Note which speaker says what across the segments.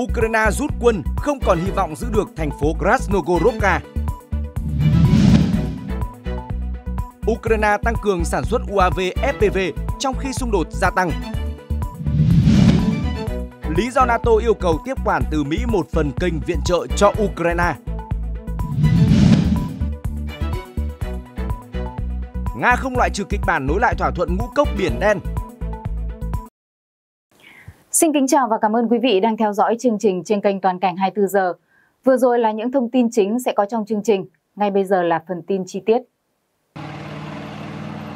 Speaker 1: Ukraine rút quân không còn hy vọng giữ được thành phố Krasnogorovka. Ukraine tăng cường sản xuất UAV FPV trong khi xung đột gia tăng. Lý do NATO yêu cầu tiếp quản từ Mỹ một phần kênh viện trợ cho Ukraine. Nga không loại trừ kịch bản nối lại thỏa thuận ngũ cốc biển đen Xin kính chào và cảm ơn quý vị đang theo dõi chương trình trên kênh Toàn cảnh 24 giờ. Vừa rồi là những thông tin chính sẽ có trong chương trình. Ngay bây giờ là phần tin chi tiết.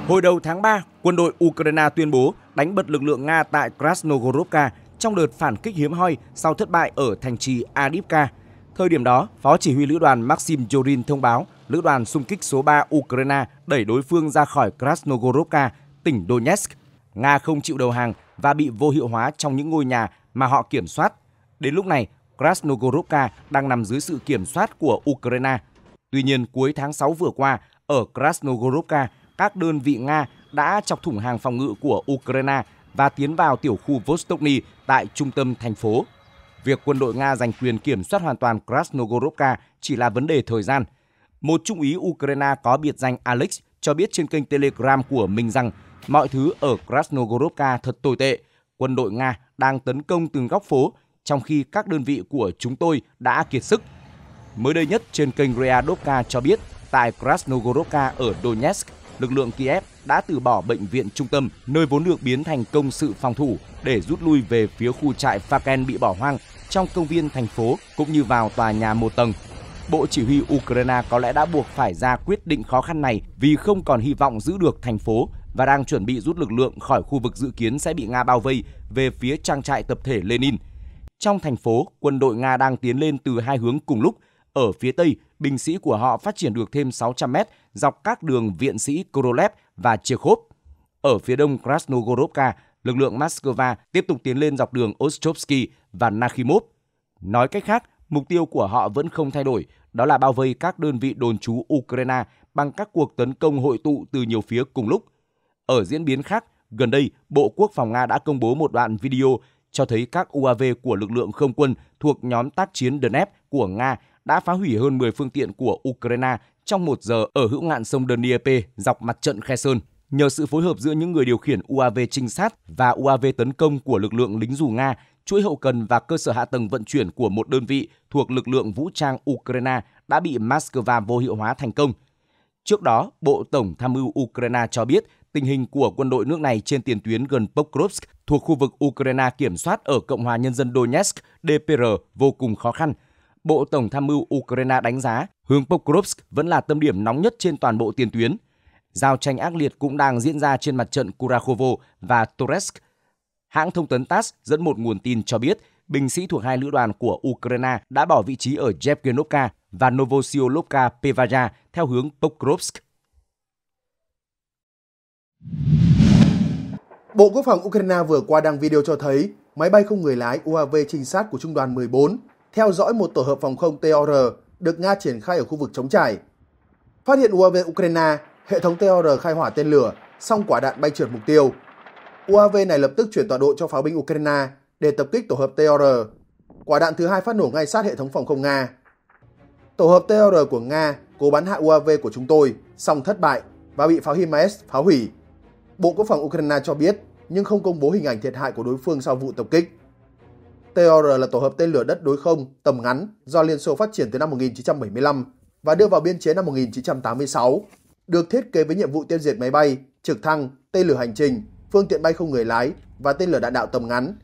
Speaker 1: Hồi đầu tháng 3, quân đội Ukraine tuyên bố đánh bật lực lượng Nga tại Krasnogorovka trong đợt phản kích hiếm hoi sau thất bại ở thành trì Adivka. Thời điểm đó, Phó chỉ huy lữ đoàn Maxim Jorin thông báo lữ đoàn xung kích số 3 Ukraine đẩy đối phương ra khỏi Krasnogorovka, tỉnh Donetsk. Nga không chịu đầu hàng và bị vô hiệu hóa trong những ngôi nhà mà họ kiểm soát. Đến lúc này, Krasnogorovka đang nằm dưới sự kiểm soát của Ukraine. Tuy nhiên, cuối tháng 6 vừa qua, ở Krasnogorovka, các đơn vị Nga đã chọc thủng hàng phòng ngự của Ukraine và tiến vào tiểu khu Vostokny tại trung tâm thành phố. Việc quân đội Nga giành quyền kiểm soát hoàn toàn Krasnogorovka chỉ là vấn đề thời gian. Một trung úy Ukraine có biệt danh Alex cho biết trên kênh Telegram của mình rằng Mọi thứ ở Krasnogorovka thật tồi tệ. Quân đội Nga đang tấn công từng góc phố, trong khi các đơn vị của chúng tôi đã kiệt sức. Mới đây nhất trên kênh Readovka cho biết, tại Krasnogorovka ở Donetsk, lực lượng Kiev đã từ bỏ bệnh viện trung tâm, nơi vốn được biến thành công sự phòng thủ, để rút lui về phía khu trại Faken bị bỏ hoang trong công viên thành phố cũng như vào tòa nhà một tầng. Bộ chỉ huy Ukraine có lẽ đã buộc phải ra quyết định khó khăn này vì không còn hy vọng giữ được thành phố và đang chuẩn bị rút lực lượng khỏi khu vực dự kiến sẽ bị Nga bao vây về phía trang trại tập thể Lenin. Trong thành phố, quân đội Nga đang tiến lên từ hai hướng cùng lúc. Ở phía Tây, binh sĩ của họ phát triển được thêm 600 mét dọc các đường viện sĩ Korolev và Chekhov. Ở phía đông Krasnogorovka, lực lượng Moscow tiếp tục tiến lên dọc đường Ostrovsky và Nakhimov. Nói cách khác, mục tiêu của họ vẫn không thay đổi, đó là bao vây các đơn vị đồn trú Ukraine bằng các cuộc tấn công hội tụ từ nhiều phía cùng lúc – ở diễn biến khác, gần đây, Bộ Quốc phòng Nga đã công bố một đoạn video cho thấy các UAV của lực lượng không quân thuộc nhóm tác chiến Donetsk của Nga đã phá hủy hơn 10 phương tiện của Ukraine trong một giờ ở hữu ngạn sông Dnieper dọc mặt trận Kherson. Nhờ sự phối hợp giữa những người điều khiển UAV trinh sát và UAV tấn công của lực lượng lính dù Nga, chuỗi hậu cần và cơ sở hạ tầng vận chuyển của một đơn vị thuộc lực lượng vũ trang Ukraine đã bị Moscow vô hiệu hóa thành công. Trước đó, Bộ Tổng tham mưu Ukraine cho biết tình hình của quân đội nước này trên tiền tuyến gần Pokrovsk thuộc khu vực Ukraine kiểm soát ở Cộng hòa Nhân dân Donetsk DPR vô cùng khó khăn. Bộ Tổng tham mưu Ukraine đánh giá hướng Pokrovsk vẫn là tâm điểm nóng nhất trên toàn bộ tiền tuyến. Giao tranh ác liệt cũng đang diễn ra trên mặt trận Kurakhovo và Toresk. Hãng thông tấn TASS dẫn một nguồn tin cho biết binh sĩ thuộc hai lữ đoàn của Ukraine đã bỏ vị trí ở Yevgenovka và Novosyolovka Pevaja theo hướng Pokrovsk.
Speaker 2: Bộ Quốc phòng Ukraine vừa qua đăng video cho thấy máy bay không người lái UAV trinh sát của Trung đoàn 14 theo dõi một tổ hợp phòng không TOR được Nga triển khai ở khu vực chống trải. Phát hiện UAV Ukraine, hệ thống TOR khai hỏa tên lửa, song quả đạn bay trượt mục tiêu. UAV này lập tức chuyển tọa độ cho pháo binh Ukraine để tập kích tổ hợp TOR. Quả đạn thứ hai phát nổ ngay sát hệ thống phòng không Nga. Tổ hợp TOR của Nga cố bắn hạ UAV của chúng tôi, song thất bại và bị pháo HIMARS phá hủy. Bộ Quốc phòng Ukraine cho biết nhưng không công bố hình ảnh thiệt hại của đối phương sau vụ tập kích. TOR là tổ hợp tên lửa đất đối không tầm ngắn do Liên Xô phát triển từ năm 1975 và đưa vào biên chế năm 1986, được thiết kế với nhiệm vụ tiêu diệt máy bay, trực thăng, tên lửa hành trình, phương tiện bay không người lái và tên lửa đạn đạo tầm ngắn.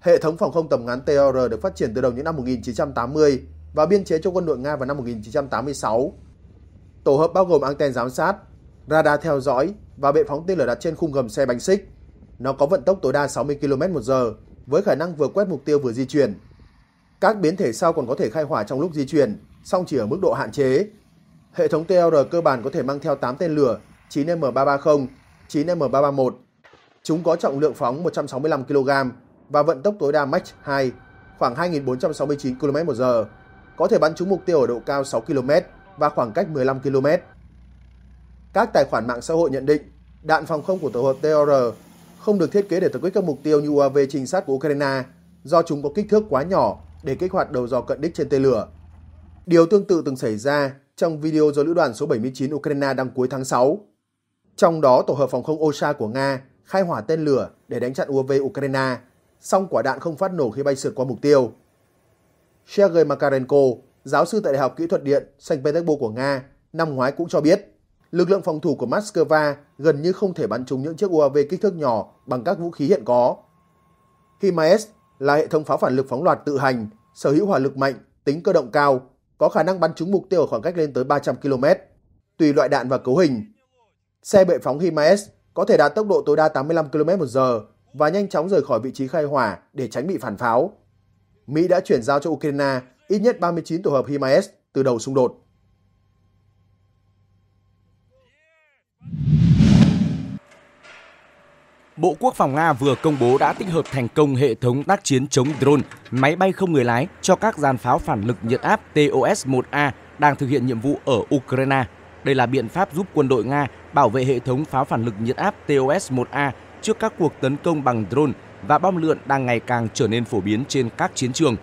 Speaker 2: Hệ thống phòng không tầm ngắn TOR được phát triển từ đầu những năm 1980 và biên chế cho quân đội Nga vào năm 1986. Tổ hợp bao gồm anten giám sát, radar theo dõi, và bệ phóng tên lửa đặt trên khung gầm xe bánh xích. Nó có vận tốc tối đa 60 km h với khả năng vừa quét mục tiêu vừa di chuyển. Các biến thể sau còn có thể khai hỏa trong lúc di chuyển, song chỉ ở mức độ hạn chế. Hệ thống TLR cơ bản có thể mang theo 8 tên lửa 9M330, 9M331. Chúng có trọng lượng phóng 165 kg và vận tốc tối đa Mach 2, khoảng 2.469 km h Có thể bắn trúng mục tiêu ở độ cao 6 km và khoảng cách 15 km. Các tài khoản mạng xã hội nhận định đạn phòng không của tổ hợp TOR không được thiết kế để tập kích các mục tiêu như UAV trinh sát của Ukraine do chúng có kích thước quá nhỏ để kích hoạt đầu dò cận đích trên tên lửa. Điều tương tự từng xảy ra trong video do lữ đoàn số 79 Ukraine đăng cuối tháng 6. Trong đó, tổ hợp phòng không OSHA của Nga khai hỏa tên lửa để đánh chặn UAV Ukraine, song quả đạn không phát nổ khi bay sượt qua mục tiêu. Sergei Makarenko, giáo sư tại Đại học Kỹ thuật Điện Saint Petersburg của Nga, năm ngoái cũng cho biết lực lượng phòng thủ của Moscow gần như không thể bắn trúng những chiếc UAV kích thước nhỏ bằng các vũ khí hiện có. HIMARS là hệ thống pháo phản lực phóng loạt tự hành, sở hữu hỏa lực mạnh, tính cơ động cao, có khả năng bắn trúng mục tiêu ở khoảng cách lên tới 300 km, tùy loại đạn và cấu hình. Xe bệ phóng HIMARS có thể đạt tốc độ tối đa 85 km/h và nhanh chóng rời khỏi vị trí khai hỏa để tránh bị phản pháo. Mỹ đã chuyển giao cho Ukraine ít nhất 39 tổ hợp HIMARS từ đầu xung đột.
Speaker 1: Bộ Quốc phòng Nga vừa công bố đã tích hợp thành công hệ thống tác chiến chống drone, máy bay không người lái cho các dàn pháo phản lực nhiệt áp TOS-1A đang thực hiện nhiệm vụ ở Ukraine. Đây là biện pháp giúp quân đội Nga bảo vệ hệ thống pháo phản lực nhiệt áp TOS-1A trước các cuộc tấn công bằng drone và bom lượn đang ngày càng trở nên phổ biến trên các chiến trường.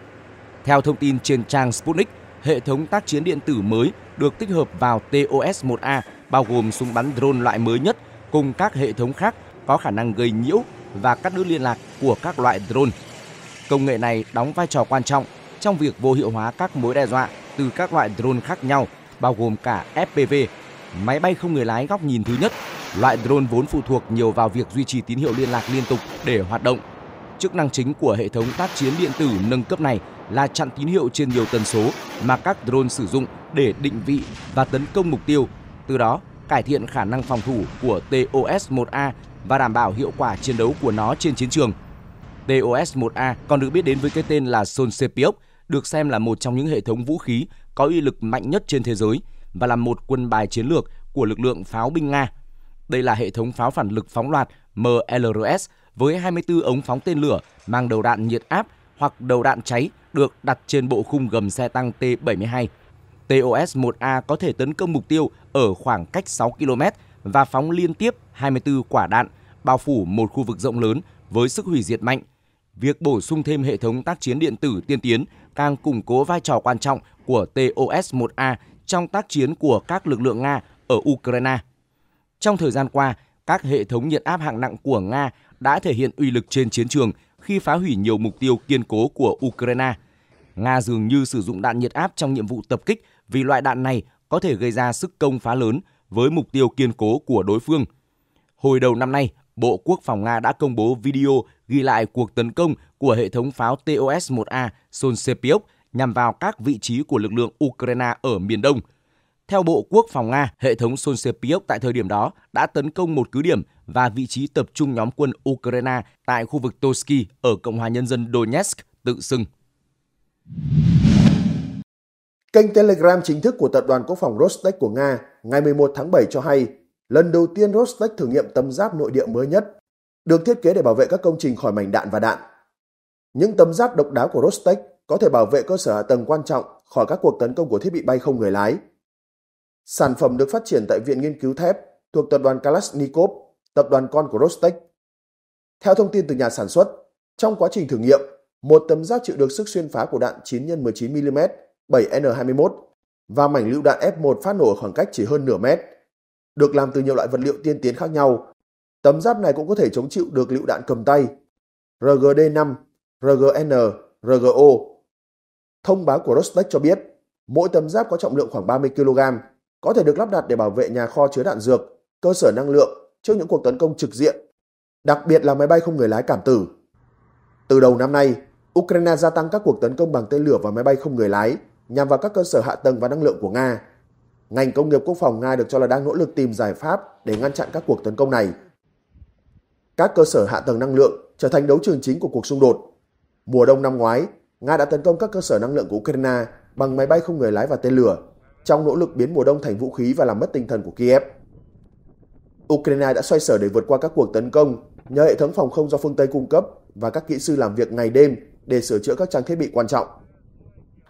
Speaker 1: Theo thông tin trên trang Sputnik, hệ thống tác chiến điện tử mới được tích hợp vào TOS-1A bao gồm súng bắn drone loại mới nhất cùng các hệ thống khác có khả năng gây nhiễu và cắt đứt liên lạc của các loại drone. Công nghệ này đóng vai trò quan trọng trong việc vô hiệu hóa các mối đe dọa từ các loại drone khác nhau, bao gồm cả FPV, máy bay không người lái góc nhìn thứ nhất, loại drone vốn phụ thuộc nhiều vào việc duy trì tín hiệu liên lạc liên tục để hoạt động. Chức năng chính của hệ thống tác chiến điện tử nâng cấp này là chặn tín hiệu trên nhiều tần số mà các drone sử dụng để định vị và tấn công mục tiêu, từ đó cải thiện khả năng phòng thủ của TOS-1A và đảm bảo hiệu quả chiến đấu của nó trên chiến trường. TOS-1A còn được biết đến với cái tên là Solsepiok, được xem là một trong những hệ thống vũ khí có uy lực mạnh nhất trên thế giới và là một quân bài chiến lược của lực lượng pháo binh Nga. Đây là hệ thống pháo phản lực phóng loạt MLRS với 24 ống phóng tên lửa mang đầu đạn nhiệt áp hoặc đầu đạn cháy được đặt trên bộ khung gầm xe tăng T-72. TOS-1A có thể tấn công mục tiêu ở khoảng cách 6 km và phóng liên tiếp 24 quả đạn bao phủ một khu vực rộng lớn với sức hủy diệt mạnh. Việc bổ sung thêm hệ thống tác chiến điện tử tiên tiến càng củng cố vai trò quan trọng của TOS-1A trong tác chiến của các lực lượng Nga ở Ukraine. Trong thời gian qua, các hệ thống nhiệt áp hạng nặng của Nga đã thể hiện uy lực trên chiến trường khi phá hủy nhiều mục tiêu kiên cố của Ukraine. Nga dường như sử dụng đạn nhiệt áp trong nhiệm vụ tập kích vì loại đạn này có thể gây ra sức công phá lớn – với mục tiêu kiên cố của đối phương. Hồi đầu năm nay, Bộ Quốc phòng Nga đã công bố video ghi lại cuộc tấn công của hệ thống pháo TOS-1A Sonsepiok nhằm vào các vị trí của lực lượng Ukraine ở miền Đông. Theo Bộ Quốc phòng Nga, hệ thống Sonsepiok tại thời điểm đó đã tấn công một cứ điểm và vị trí tập trung nhóm quân Ukraine tại khu vực Toski ở Cộng hòa Nhân dân Donetsk tự xưng.
Speaker 2: Kênh Telegram chính thức của Tập đoàn Quốc phòng Rostec của Nga ngày 11 tháng 7 cho hay lần đầu tiên Rostec thử nghiệm tấm giáp nội địa mới nhất, được thiết kế để bảo vệ các công trình khỏi mảnh đạn và đạn. Những tấm giáp độc đáo của Rostec có thể bảo vệ cơ sở hạ tầng quan trọng khỏi các cuộc tấn công của thiết bị bay không người lái. Sản phẩm được phát triển tại Viện Nghiên cứu Thép thuộc tập đoàn Kalashnikov, tập đoàn con của Rostec. Theo thông tin từ nhà sản xuất, trong quá trình thử nghiệm, một tấm giáp chịu được sức xuyên phá của đạn 9 x 19 mm 7N21 và mảnh lựu đạn F1 phát nổ ở khoảng cách chỉ hơn nửa mét. Được làm từ nhiều loại vật liệu tiên tiến khác nhau, tấm giáp này cũng có thể chống chịu được lựu đạn cầm tay RGD5, RGN, RGO. Thông báo của Rostec cho biết, mỗi tấm giáp có trọng lượng khoảng 30 kg, có thể được lắp đặt để bảo vệ nhà kho chứa đạn dược, cơ sở năng lượng trước những cuộc tấn công trực diện, đặc biệt là máy bay không người lái cảm tử. Từ đầu năm nay, Ukraine gia tăng các cuộc tấn công bằng tên lửa và máy bay không người lái nhằm vào các cơ sở hạ tầng và năng lượng của Nga. Ngành công nghiệp quốc phòng Nga được cho là đang nỗ lực tìm giải pháp để ngăn chặn các cuộc tấn công này. Các cơ sở hạ tầng năng lượng trở thành đấu trường chính của cuộc xung đột. Mùa đông năm ngoái, Nga đã tấn công các cơ sở năng lượng của Ukraine bằng máy bay không người lái và tên lửa, trong nỗ lực biến mùa đông thành vũ khí và làm mất tinh thần của Kiev. Ukraine đã xoay sở để vượt qua các cuộc tấn công nhờ hệ thống phòng không do phương Tây cung cấp và các kỹ sư làm việc ngày đêm để sửa chữa các trang thiết bị quan trọng.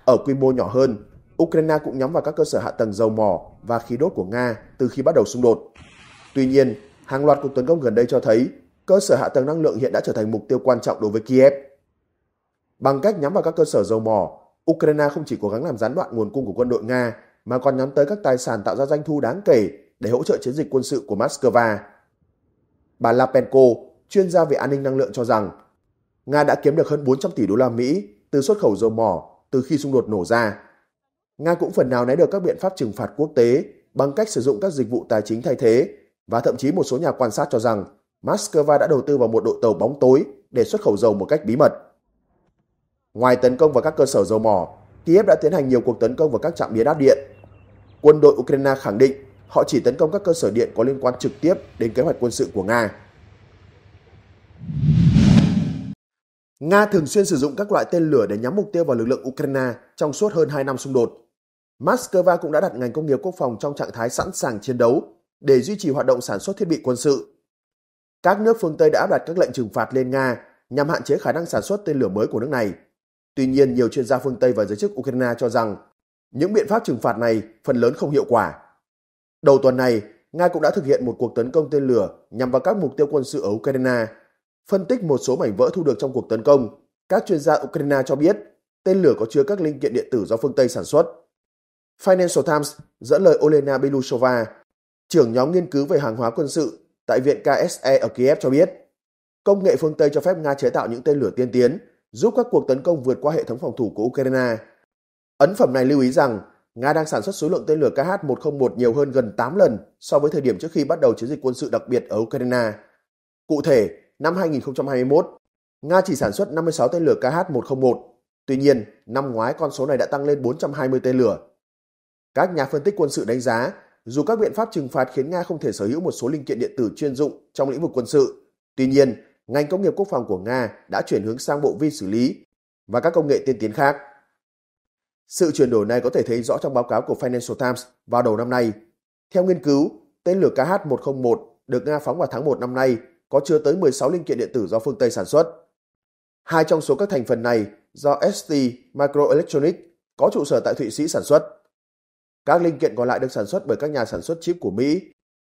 Speaker 2: Ở quy mô nhỏ hơn, Ukraine cũng nhắm vào các cơ sở hạ tầng dầu mỏ và khí đốt của Nga từ khi bắt đầu xung đột. Tuy nhiên, hàng loạt cuộc tấn công gần đây cho thấy cơ sở hạ tầng năng lượng hiện đã trở thành mục tiêu quan trọng đối với Kiev. Bằng cách nhắm vào các cơ sở dầu mỏ, Ukraine không chỉ cố gắng làm gián đoạn nguồn cung của quân đội Nga mà còn nhắm tới các tài sản tạo ra doanh thu đáng kể để hỗ trợ chiến dịch quân sự của Moscow. Bà Lapenko, chuyên gia về an ninh năng lượng cho rằng, Nga đã kiếm được hơn 400 tỷ đô la Mỹ từ xuất khẩu dầu mỏ từ khi xung đột nổ ra. Nga cũng phần nào né được các biện pháp trừng phạt quốc tế bằng cách sử dụng các dịch vụ tài chính thay thế và thậm chí một số nhà quan sát cho rằng Moscow đã đầu tư vào một đội tàu bóng tối để xuất khẩu dầu một cách bí mật. Ngoài tấn công vào các cơ sở dầu mỏ, Kiev đã tiến hành nhiều cuộc tấn công vào các trạm biến áp điện. Quân đội Ukraine khẳng định họ chỉ tấn công các cơ sở điện có liên quan trực tiếp đến kế hoạch quân sự của Nga. Nga thường xuyên sử dụng các loại tên lửa để nhắm mục tiêu vào lực lượng Ukraine trong suốt hơn 2 năm xung đột. Moscow cũng đã đặt ngành công nghiệp quốc phòng trong trạng thái sẵn sàng chiến đấu để duy trì hoạt động sản xuất thiết bị quân sự. Các nước phương Tây đã áp đặt các lệnh trừng phạt lên Nga nhằm hạn chế khả năng sản xuất tên lửa mới của nước này. Tuy nhiên, nhiều chuyên gia phương Tây và giới chức Ukraine cho rằng những biện pháp trừng phạt này phần lớn không hiệu quả. Đầu tuần này, Nga cũng đã thực hiện một cuộc tấn công tên lửa nhằm vào các mục tiêu quân sự ở Ukraine Phân tích một số mảnh vỡ thu được trong cuộc tấn công, các chuyên gia Ukraine cho biết tên lửa có chứa các linh kiện điện tử do phương Tây sản xuất. Financial Times dẫn lời Olena Belushova, trưởng nhóm nghiên cứu về hàng hóa quân sự tại Viện KSE ở Kiev cho biết, công nghệ phương Tây cho phép Nga chế tạo những tên lửa tiên tiến, giúp các cuộc tấn công vượt qua hệ thống phòng thủ của Ukraine. Ấn phẩm này lưu ý rằng Nga đang sản xuất số lượng tên lửa KH-101 nhiều hơn gần 8 lần so với thời điểm trước khi bắt đầu chiến dịch quân sự đặc biệt ở Ukraine. Cụ thể, năm 2021, Nga chỉ sản xuất 56 tên lửa KH-101. Tuy nhiên, năm ngoái con số này đã tăng lên 420 tên lửa. Các nhà phân tích quân sự đánh giá, dù các biện pháp trừng phạt khiến Nga không thể sở hữu một số linh kiện điện tử chuyên dụng trong lĩnh vực quân sự, tuy nhiên, ngành công nghiệp quốc phòng của Nga đã chuyển hướng sang bộ vi xử lý và các công nghệ tiên tiến khác. Sự chuyển đổi này có thể thấy rõ trong báo cáo của Financial Times vào đầu năm nay. Theo nghiên cứu, tên lửa KH-101 được Nga phóng vào tháng 1 năm nay có chứa tới 16 linh kiện điện tử do phương Tây sản xuất. Hai trong số các thành phần này do ST Microelectronics có trụ sở tại Thụy Sĩ sản xuất. Các linh kiện còn lại được sản xuất bởi các nhà sản xuất chip của Mỹ,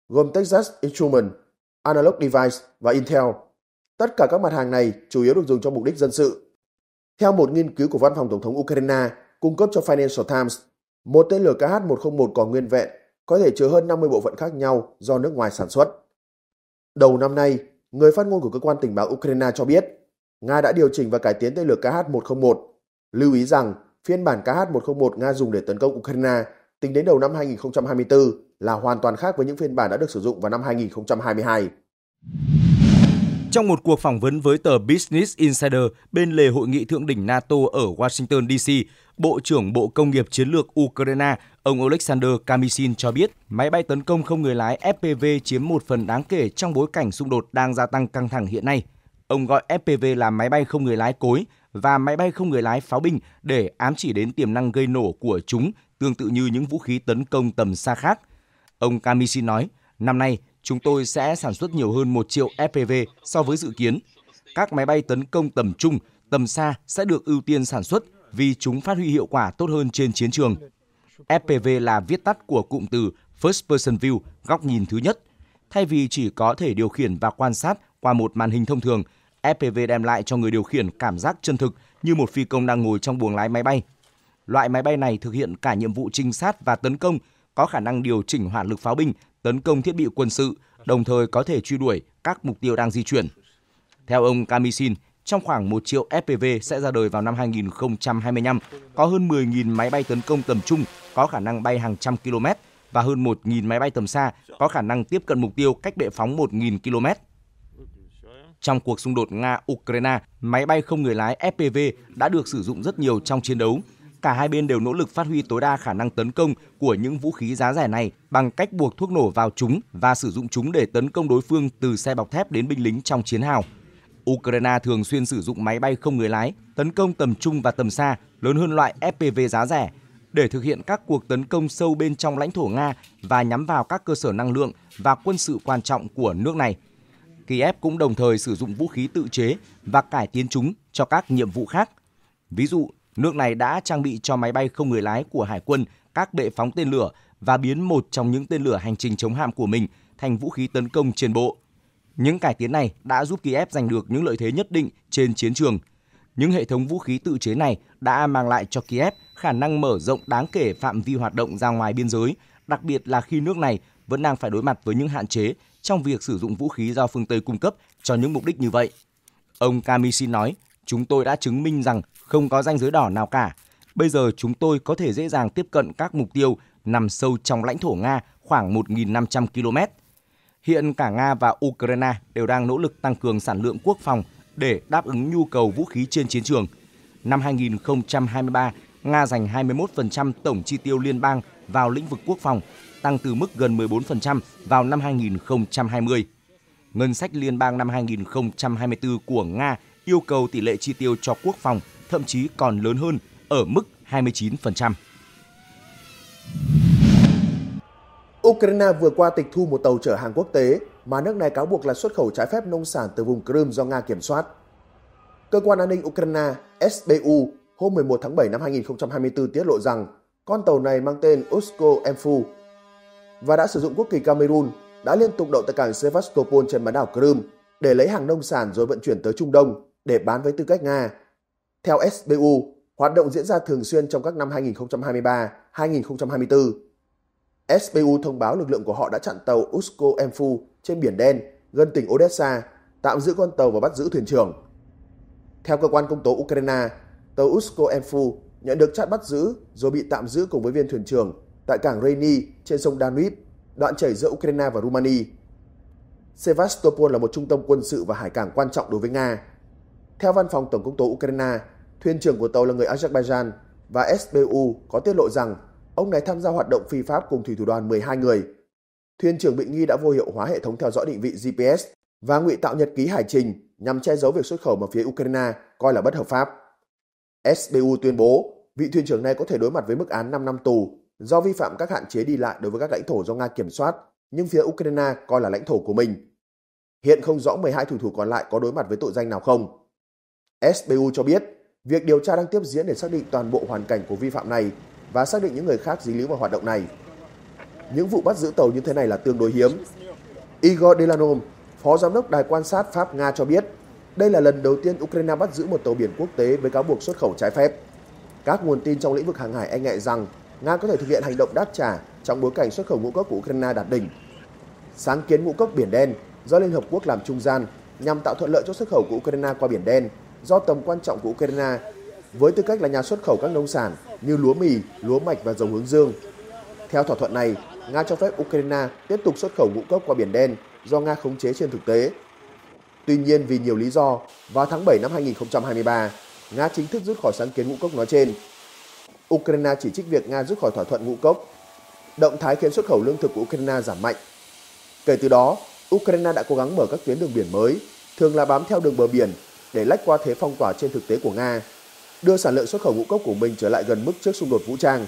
Speaker 2: gồm Texas Instruments, Analog Device và Intel. Tất cả các mặt hàng này chủ yếu được dùng cho mục đích dân sự. Theo một nghiên cứu của Văn phòng Tổng thống Ukraine cung cấp cho Financial Times, một tên lửa KH-101 còn nguyên vẹn có thể chứa hơn 50 bộ phận khác nhau do nước ngoài sản xuất. Đầu năm nay, người phát ngôn của cơ quan tình báo Ukraine cho biết Nga đã điều chỉnh và cải tiến tên lửa KH-101. Lưu ý rằng phiên bản KH-101 Nga dùng để tấn công Ukraine tính đến đầu năm 2024 là hoàn toàn khác với những phiên bản đã được sử dụng vào năm
Speaker 1: 2022. Trong một cuộc phỏng vấn với tờ Business Insider bên lề hội nghị thượng đỉnh NATO ở Washington DC, Bộ trưởng Bộ Công nghiệp Chiến lược Ukraine, ông Oleksandr Kamishin cho biết, máy bay tấn công không người lái FPV chiếm một phần đáng kể trong bối cảnh xung đột đang gia tăng căng thẳng hiện nay. Ông gọi FPV là máy bay không người lái cối và máy bay không người lái pháo binh để ám chỉ đến tiềm năng gây nổ của chúng, tương tự như những vũ khí tấn công tầm xa khác. Ông Kamishin nói, năm nay chúng tôi sẽ sản xuất nhiều hơn 1 triệu FPV so với dự kiến. Các máy bay tấn công tầm trung, tầm xa sẽ được ưu tiên sản xuất vì chúng phát huy hiệu quả tốt hơn trên chiến trường. FPV là viết tắt của cụm từ First Person View, góc nhìn thứ nhất. Thay vì chỉ có thể điều khiển và quan sát qua một màn hình thông thường, FPV đem lại cho người điều khiển cảm giác chân thực như một phi công đang ngồi trong buồng lái máy bay. Loại máy bay này thực hiện cả nhiệm vụ trinh sát và tấn công, có khả năng điều chỉnh hỏa lực pháo binh, tấn công thiết bị quân sự, đồng thời có thể truy đuổi các mục tiêu đang di chuyển. Theo ông Kamishin, trong khoảng 1 triệu FPV sẽ ra đời vào năm 2025, có hơn 10.000 máy bay tấn công tầm trung có khả năng bay hàng trăm km và hơn 1.000 máy bay tầm xa có khả năng tiếp cận mục tiêu cách bệ phóng 1.000 km. Trong cuộc xung đột Nga-Ukraine, máy bay không người lái FPV đã được sử dụng rất nhiều trong chiến đấu. Cả hai bên đều nỗ lực phát huy tối đa khả năng tấn công của những vũ khí giá rẻ này bằng cách buộc thuốc nổ vào chúng và sử dụng chúng để tấn công đối phương từ xe bọc thép đến binh lính trong chiến hào. Ukraine thường xuyên sử dụng máy bay không người lái, tấn công tầm trung và tầm xa lớn hơn loại FPV giá rẻ để thực hiện các cuộc tấn công sâu bên trong lãnh thổ Nga và nhắm vào các cơ sở năng lượng và quân sự quan trọng của nước này. Kiev cũng đồng thời sử dụng vũ khí tự chế và cải tiến chúng cho các nhiệm vụ khác. Ví dụ, nước này đã trang bị cho máy bay không người lái của hải quân các bệ phóng tên lửa và biến một trong những tên lửa hành trình chống hạm của mình thành vũ khí tấn công trên bộ. Những cải tiến này đã giúp Kiev giành được những lợi thế nhất định trên chiến trường. Những hệ thống vũ khí tự chế này đã mang lại cho Kiev khả năng mở rộng đáng kể phạm vi hoạt động ra ngoài biên giới, đặc biệt là khi nước này vẫn đang phải đối mặt với những hạn chế trong việc sử dụng vũ khí do phương Tây cung cấp cho những mục đích như vậy. Ông Kamishin nói, chúng tôi đã chứng minh rằng không có ranh giới đỏ nào cả. Bây giờ chúng tôi có thể dễ dàng tiếp cận các mục tiêu nằm sâu trong lãnh thổ Nga khoảng 1.500 km. Hiện cả Nga và Ukraine đều đang nỗ lực tăng cường sản lượng quốc phòng để đáp ứng nhu cầu vũ khí trên chiến trường. Năm 2023, Nga dành 21% tổng chi tiêu liên bang vào lĩnh vực quốc phòng, tăng từ mức gần 14% vào năm 2020. Ngân sách liên bang năm 2024 của Nga yêu cầu tỷ lệ chi tiêu cho quốc phòng thậm chí còn lớn hơn ở mức 29%.
Speaker 2: Ukraine vừa qua tịch thu một tàu chở hàng quốc tế mà nước này cáo buộc là xuất khẩu trái phép nông sản từ vùng Crimea do Nga kiểm soát. Cơ quan an ninh Ukraine SBU hôm 11 tháng 7 năm 2024 tiết lộ rằng con tàu này mang tên Usko Emfu và đã sử dụng quốc kỳ Cameroon đã liên tục đậu tại cảng Sevastopol trên bán đảo Crimea để lấy hàng nông sản rồi vận chuyển tới Trung Đông để bán với tư cách Nga. Theo SBU, hoạt động diễn ra thường xuyên trong các năm 2023, 2024 SBU thông báo lực lượng của họ đã chặn tàu Usko Emfu trên Biển Đen gần tỉnh Odessa, tạm giữ con tàu và bắt giữ thuyền trưởng. Theo cơ quan công tố Ukraine, tàu Usko Emfu nhận được chặn bắt giữ rồi bị tạm giữ cùng với viên thuyền trưởng tại cảng Reni trên sông Danube, đoạn chảy giữa Ukraine và Rumani. Sevastopol là một trung tâm quân sự và hải cảng quan trọng đối với Nga. Theo văn phòng Tổng công tố Ukraine, thuyền trưởng của tàu là người Azerbaijan và SBU có tiết lộ rằng Ông này tham gia hoạt động phi pháp cùng thủy thủ đoàn 12 người. Thuyền trưởng bị nghi đã vô hiệu hóa hệ thống theo dõi định vị GPS và ngụy tạo nhật ký hải trình nhằm che giấu việc xuất khẩu mà phía Ukraine coi là bất hợp pháp. SBU tuyên bố vị thuyền trưởng này có thể đối mặt với mức án 5 năm tù do vi phạm các hạn chế đi lại đối với các lãnh thổ do Nga kiểm soát, nhưng phía Ukraine coi là lãnh thổ của mình. Hiện không rõ 12 thủy thủ còn lại có đối mặt với tội danh nào không. SBU cho biết, việc điều tra đang tiếp diễn để xác định toàn bộ hoàn cảnh của vi phạm này và xác định những người khác dính líu vào hoạt động này. Những vụ bắt giữ tàu như thế này là tương đối hiếm. Igor Delanom, phó giám đốc đài quan sát Pháp-Nga cho biết, đây là lần đầu tiên Ukraine bắt giữ một tàu biển quốc tế với cáo buộc xuất khẩu trái phép. Các nguồn tin trong lĩnh vực hàng hải e ngại rằng Nga có thể thực hiện hành động đáp trả trong bối cảnh xuất khẩu ngũ cốc của Ukraine đạt đỉnh. Sáng kiến ngũ cốc Biển Đen do Liên Hợp Quốc làm trung gian nhằm tạo thuận lợi cho xuất khẩu của Ukraine qua Biển Đen do tầm quan trọng của Ukraine với tư cách là nhà xuất khẩu các nông sản như lúa mì, lúa mạch và dầu hướng dương. Theo thỏa thuận này, Nga cho phép Ukraine tiếp tục xuất khẩu ngũ cốc qua Biển Đen do Nga khống chế trên thực tế. Tuy nhiên vì nhiều lý do, vào tháng 7 năm 2023, Nga chính thức rút khỏi sáng kiến ngũ cốc nói trên. Ukraine chỉ trích việc Nga rút khỏi thỏa thuận ngũ cốc. Động thái khiến xuất khẩu lương thực của Ukraine giảm mạnh. Kể từ đó, Ukraine đã cố gắng mở các tuyến đường biển mới, thường là bám theo đường bờ biển để lách qua thế phong tỏa trên thực tế của Nga đưa sản lượng xuất khẩu ngũ cốc của mình trở lại gần mức trước xung đột vũ trang.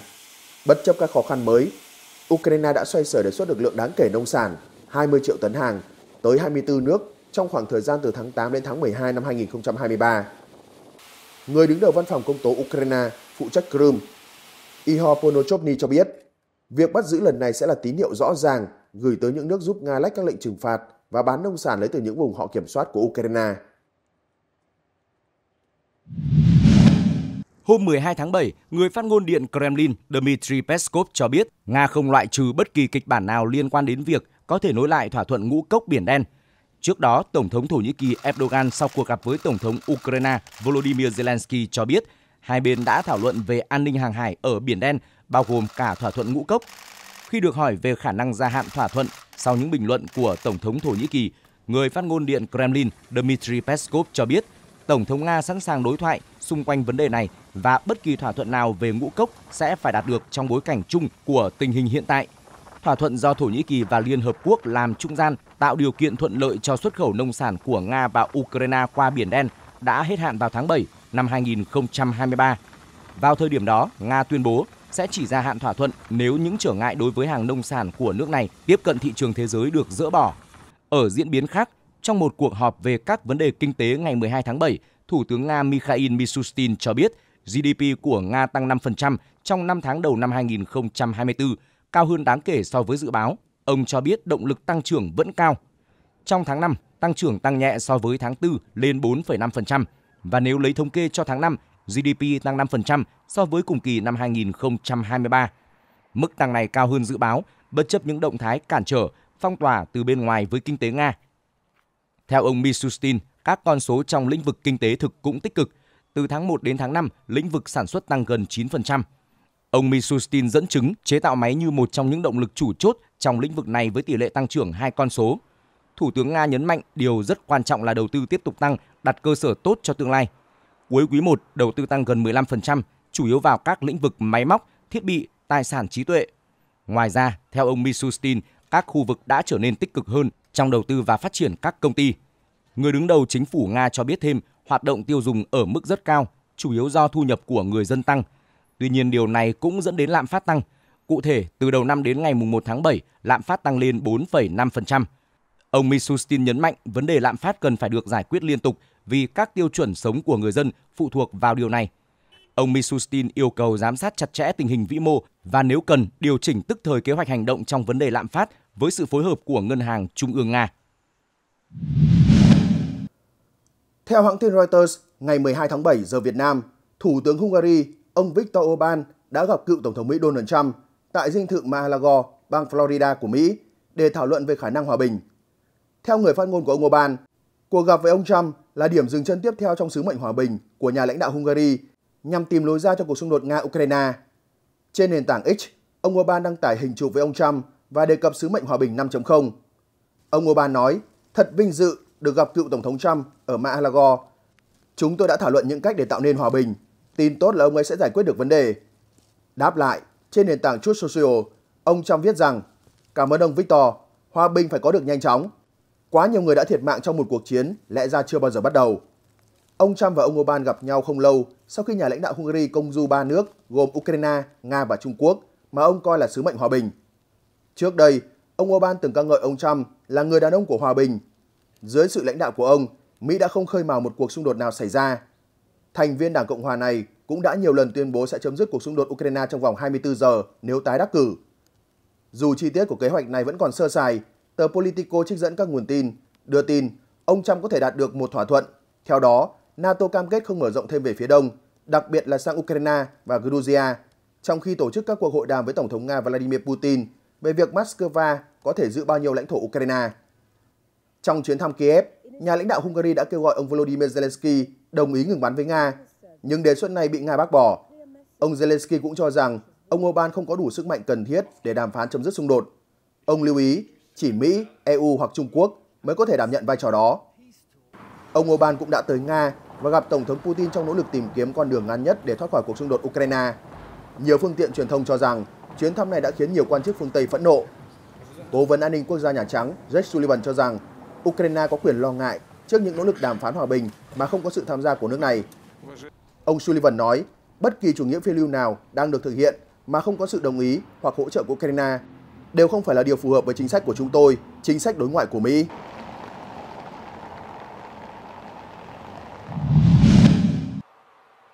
Speaker 2: Bất chấp các khó khăn mới, Ukraine đã xoay sở đề xuất được lượng đáng kể nông sản, 20 triệu tấn hàng, tới 24 nước trong khoảng thời gian từ tháng 8 đến tháng 12 năm 2023. Người đứng đầu văn phòng công tố Ukraine phụ trách Crimea, Ihor Ponochovny cho biết, việc bắt giữ lần này sẽ là tín hiệu rõ ràng gửi tới những nước giúp Nga lách các lệnh trừng phạt và bán nông sản lấy từ những vùng họ kiểm soát của Ukraine.
Speaker 1: Hôm 12 tháng 7, người phát ngôn Điện Kremlin Dmitry Peskov cho biết Nga không loại trừ bất kỳ kịch bản nào liên quan đến việc có thể nối lại thỏa thuận ngũ cốc Biển Đen. Trước đó, Tổng thống Thổ Nhĩ Kỳ Erdogan sau cuộc gặp với Tổng thống Ukraine Volodymyr Zelensky cho biết hai bên đã thảo luận về an ninh hàng hải ở Biển Đen, bao gồm cả thỏa thuận ngũ cốc. Khi được hỏi về khả năng gia hạn thỏa thuận sau những bình luận của Tổng thống Thổ Nhĩ Kỳ, người phát ngôn Điện Kremlin Dmitry Peskov cho biết – Tổng thống Nga sẵn sàng đối thoại xung quanh vấn đề này và bất kỳ thỏa thuận nào về ngũ cốc sẽ phải đạt được trong bối cảnh chung của tình hình hiện tại. Thỏa thuận do Thổ Nhĩ Kỳ và Liên Hợp Quốc làm trung gian tạo điều kiện thuận lợi cho xuất khẩu nông sản của Nga và Ukraine qua Biển Đen đã hết hạn vào tháng 7 năm 2023. Vào thời điểm đó, Nga tuyên bố sẽ chỉ gia hạn thỏa thuận nếu những trở ngại đối với hàng nông sản của nước này tiếp cận thị trường thế giới được dỡ bỏ. Ở diễn biến khác, trong một cuộc họp về các vấn đề kinh tế ngày 12 tháng 7, Thủ tướng Nga Mikhail Mishustin cho biết GDP của Nga tăng 5% trong 5 tháng đầu năm 2024, cao hơn đáng kể so với dự báo. Ông cho biết động lực tăng trưởng vẫn cao. Trong tháng 5, tăng trưởng tăng nhẹ so với tháng 4 lên 4,5%. Và nếu lấy thống kê cho tháng 5, GDP tăng 5% so với cùng kỳ năm 2023. Mức tăng này cao hơn dự báo, bất chấp những động thái cản trở, phong tỏa từ bên ngoài với kinh tế Nga theo ông Misustin, các con số trong lĩnh vực kinh tế thực cũng tích cực. Từ tháng 1 đến tháng 5, lĩnh vực sản xuất tăng gần 9%. Ông Misustin dẫn chứng chế tạo máy như một trong những động lực chủ chốt trong lĩnh vực này với tỷ lệ tăng trưởng hai con số. Thủ tướng Nga nhấn mạnh điều rất quan trọng là đầu tư tiếp tục tăng, đặt cơ sở tốt cho tương lai. Cuối quý 1, đầu tư tăng gần 15%, chủ yếu vào các lĩnh vực máy móc, thiết bị, tài sản trí tuệ. Ngoài ra, theo ông Misustin, các khu vực đã trở nên tích cực hơn trong đầu tư và phát triển các công ty. Người đứng đầu chính phủ Nga cho biết thêm hoạt động tiêu dùng ở mức rất cao, chủ yếu do thu nhập của người dân tăng. Tuy nhiên điều này cũng dẫn đến lạm phát tăng. Cụ thể, từ đầu năm đến ngày 1 tháng 7, lạm phát tăng lên 4,5%. Ông Misustin nhấn mạnh vấn đề lạm phát cần phải được giải quyết liên tục vì các tiêu chuẩn sống của người dân phụ thuộc vào điều này. Ông Misustin yêu cầu giám sát chặt chẽ tình hình vĩ mô và nếu cần điều chỉnh tức thời kế hoạch hành động trong vấn đề lạm phát với sự phối hợp của Ngân hàng Trung ương Nga.
Speaker 2: Theo hãng tin Reuters, ngày 12 tháng 7 giờ Việt Nam, Thủ tướng Hungary ông Viktor Orbán đã gặp cựu Tổng thống Mỹ Donald Trump tại dinh thự Mar-a-Lago, bang Florida của Mỹ để thảo luận về khả năng hòa bình. Theo người phát ngôn của ông Orbán, cuộc gặp với ông Trump là điểm dừng chân tiếp theo trong sứ mệnh hòa bình của nhà lãnh đạo Hungary nhằm tìm lối ra cho cuộc xung đột Nga-Ukraine. Trên nền tảng X, ông Orbán đăng tải hình chụp với ông Trump và đề cập sứ mệnh hòa bình 5.0. Ông Orbán nói, thật vinh dự được gặp cựu Tổng thống Trump ở Mar-a-Lago. Chúng tôi đã thảo luận những cách để tạo nên hòa bình. Tin tốt là ông ấy sẽ giải quyết được vấn đề. Đáp lại, trên nền tảng Truth Social, ông Trump viết rằng, cảm ơn ông Victor, hòa bình phải có được nhanh chóng. Quá nhiều người đã thiệt mạng trong một cuộc chiến lẽ ra chưa bao giờ bắt đầu. Ông Trump và ông Orbán gặp nhau không lâu sau khi nhà lãnh đạo Hungary công du ba nước gồm Ukraine, Nga và Trung Quốc mà ông coi là sứ mệnh hòa bình. Trước đây, ông Orbán từng ca ngợi ông Trump là người đàn ông của hòa bình. Dưới sự lãnh đạo của ông, Mỹ đã không khơi mào một cuộc xung đột nào xảy ra. Thành viên Đảng Cộng hòa này cũng đã nhiều lần tuyên bố sẽ chấm dứt cuộc xung đột Ukraine trong vòng 24 giờ nếu tái đắc cử. Dù chi tiết của kế hoạch này vẫn còn sơ sài, tờ Politico trích dẫn các nguồn tin, đưa tin ông Trump có thể đạt được một thỏa thuận. Theo đó, NATO cam kết không mở rộng thêm về phía đông, đặc biệt là sang Ukraine và Georgia, trong khi tổ chức các cuộc hội đàm với Tổng thống Nga Vladimir Putin – về việc Moscow có thể giữ bao nhiêu lãnh thổ Ukraine. Trong chuyến thăm Kiev, nhà lãnh đạo Hungary đã kêu gọi ông Volodymyr Zelensky đồng ý ngừng bắn với Nga, nhưng đề xuất này bị Nga bác bỏ. Ông Zelensky cũng cho rằng ông Orbán không có đủ sức mạnh cần thiết để đàm phán chấm dứt xung đột. Ông lưu ý chỉ Mỹ, EU hoặc Trung Quốc mới có thể đảm nhận vai trò đó. Ông Orbán cũng đã tới Nga và gặp Tổng thống Putin trong nỗ lực tìm kiếm con đường ngắn nhất để thoát khỏi cuộc xung đột Ukraine. Nhiều phương tiện truyền thông cho rằng Chuyến thăm này đã khiến nhiều quan chức phương Tây phẫn nộ. Cố vấn an ninh quốc gia Nhà Trắng Jake Sullivan cho rằng Ukraine có quyền lo ngại trước những nỗ lực đàm phán hòa bình mà không có sự tham gia của nước này. Ông Sullivan nói, bất kỳ chủ nghĩa phiêu lưu nào đang được thực hiện mà không có sự đồng ý hoặc hỗ trợ của Ukraine đều không phải là điều phù hợp với chính sách của chúng tôi, chính sách đối ngoại của Mỹ.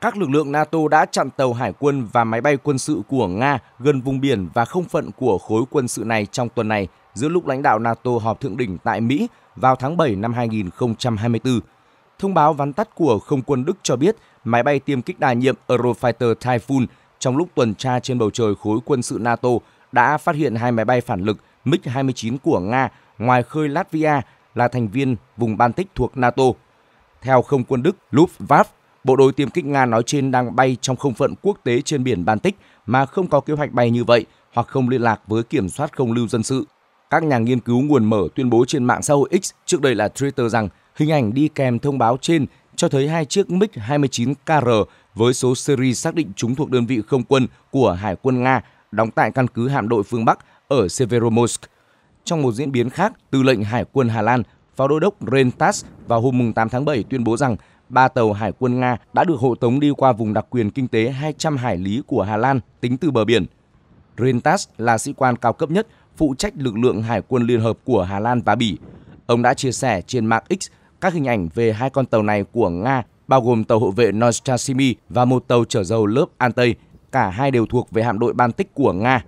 Speaker 1: các lực lượng NATO đã chặn tàu hải quân và máy bay quân sự của Nga gần vùng biển và không phận của khối quân sự này trong tuần này giữa lúc lãnh đạo NATO họp thượng đỉnh tại Mỹ vào tháng 7 năm 2024. Thông báo vắn tắt của không quân Đức cho biết máy bay tiêm kích đa nhiệm Eurofighter Typhoon trong lúc tuần tra trên bầu trời khối quân sự NATO đã phát hiện hai máy bay phản lực MiG-29 của Nga ngoài khơi Latvia là thành viên vùng Baltic thuộc NATO. Theo không quân Đức Luftwaffe, Bộ đội tiêm kích Nga nói trên đang bay trong không phận quốc tế trên biển Baltic mà không có kế hoạch bay như vậy hoặc không liên lạc với kiểm soát không lưu dân sự. Các nhà nghiên cứu nguồn mở tuyên bố trên mạng xã hội X trước đây là Twitter rằng hình ảnh đi kèm thông báo trên cho thấy hai chiếc MiG-29KR với số series xác định chúng thuộc đơn vị không quân của Hải quân Nga đóng tại căn cứ hạm đội phương Bắc ở Severomorsk. Trong một diễn biến khác, tư lệnh Hải quân Hà Lan, pháo đô đốc Ren Tass vào hôm 8 tháng 7 tuyên bố rằng ba tàu hải quân Nga đã được hộ tống đi qua vùng đặc quyền kinh tế 200 hải lý của Hà Lan tính từ bờ biển. Rentas là sĩ quan cao cấp nhất phụ trách lực lượng hải quân liên hợp của Hà Lan và Bỉ. Ông đã chia sẻ trên mạng X các hình ảnh về hai con tàu này của Nga bao gồm tàu hộ vệ Nostasimi và một tàu chở dầu lớp Antey, cả hai đều thuộc về hạm đội Baltic của Nga.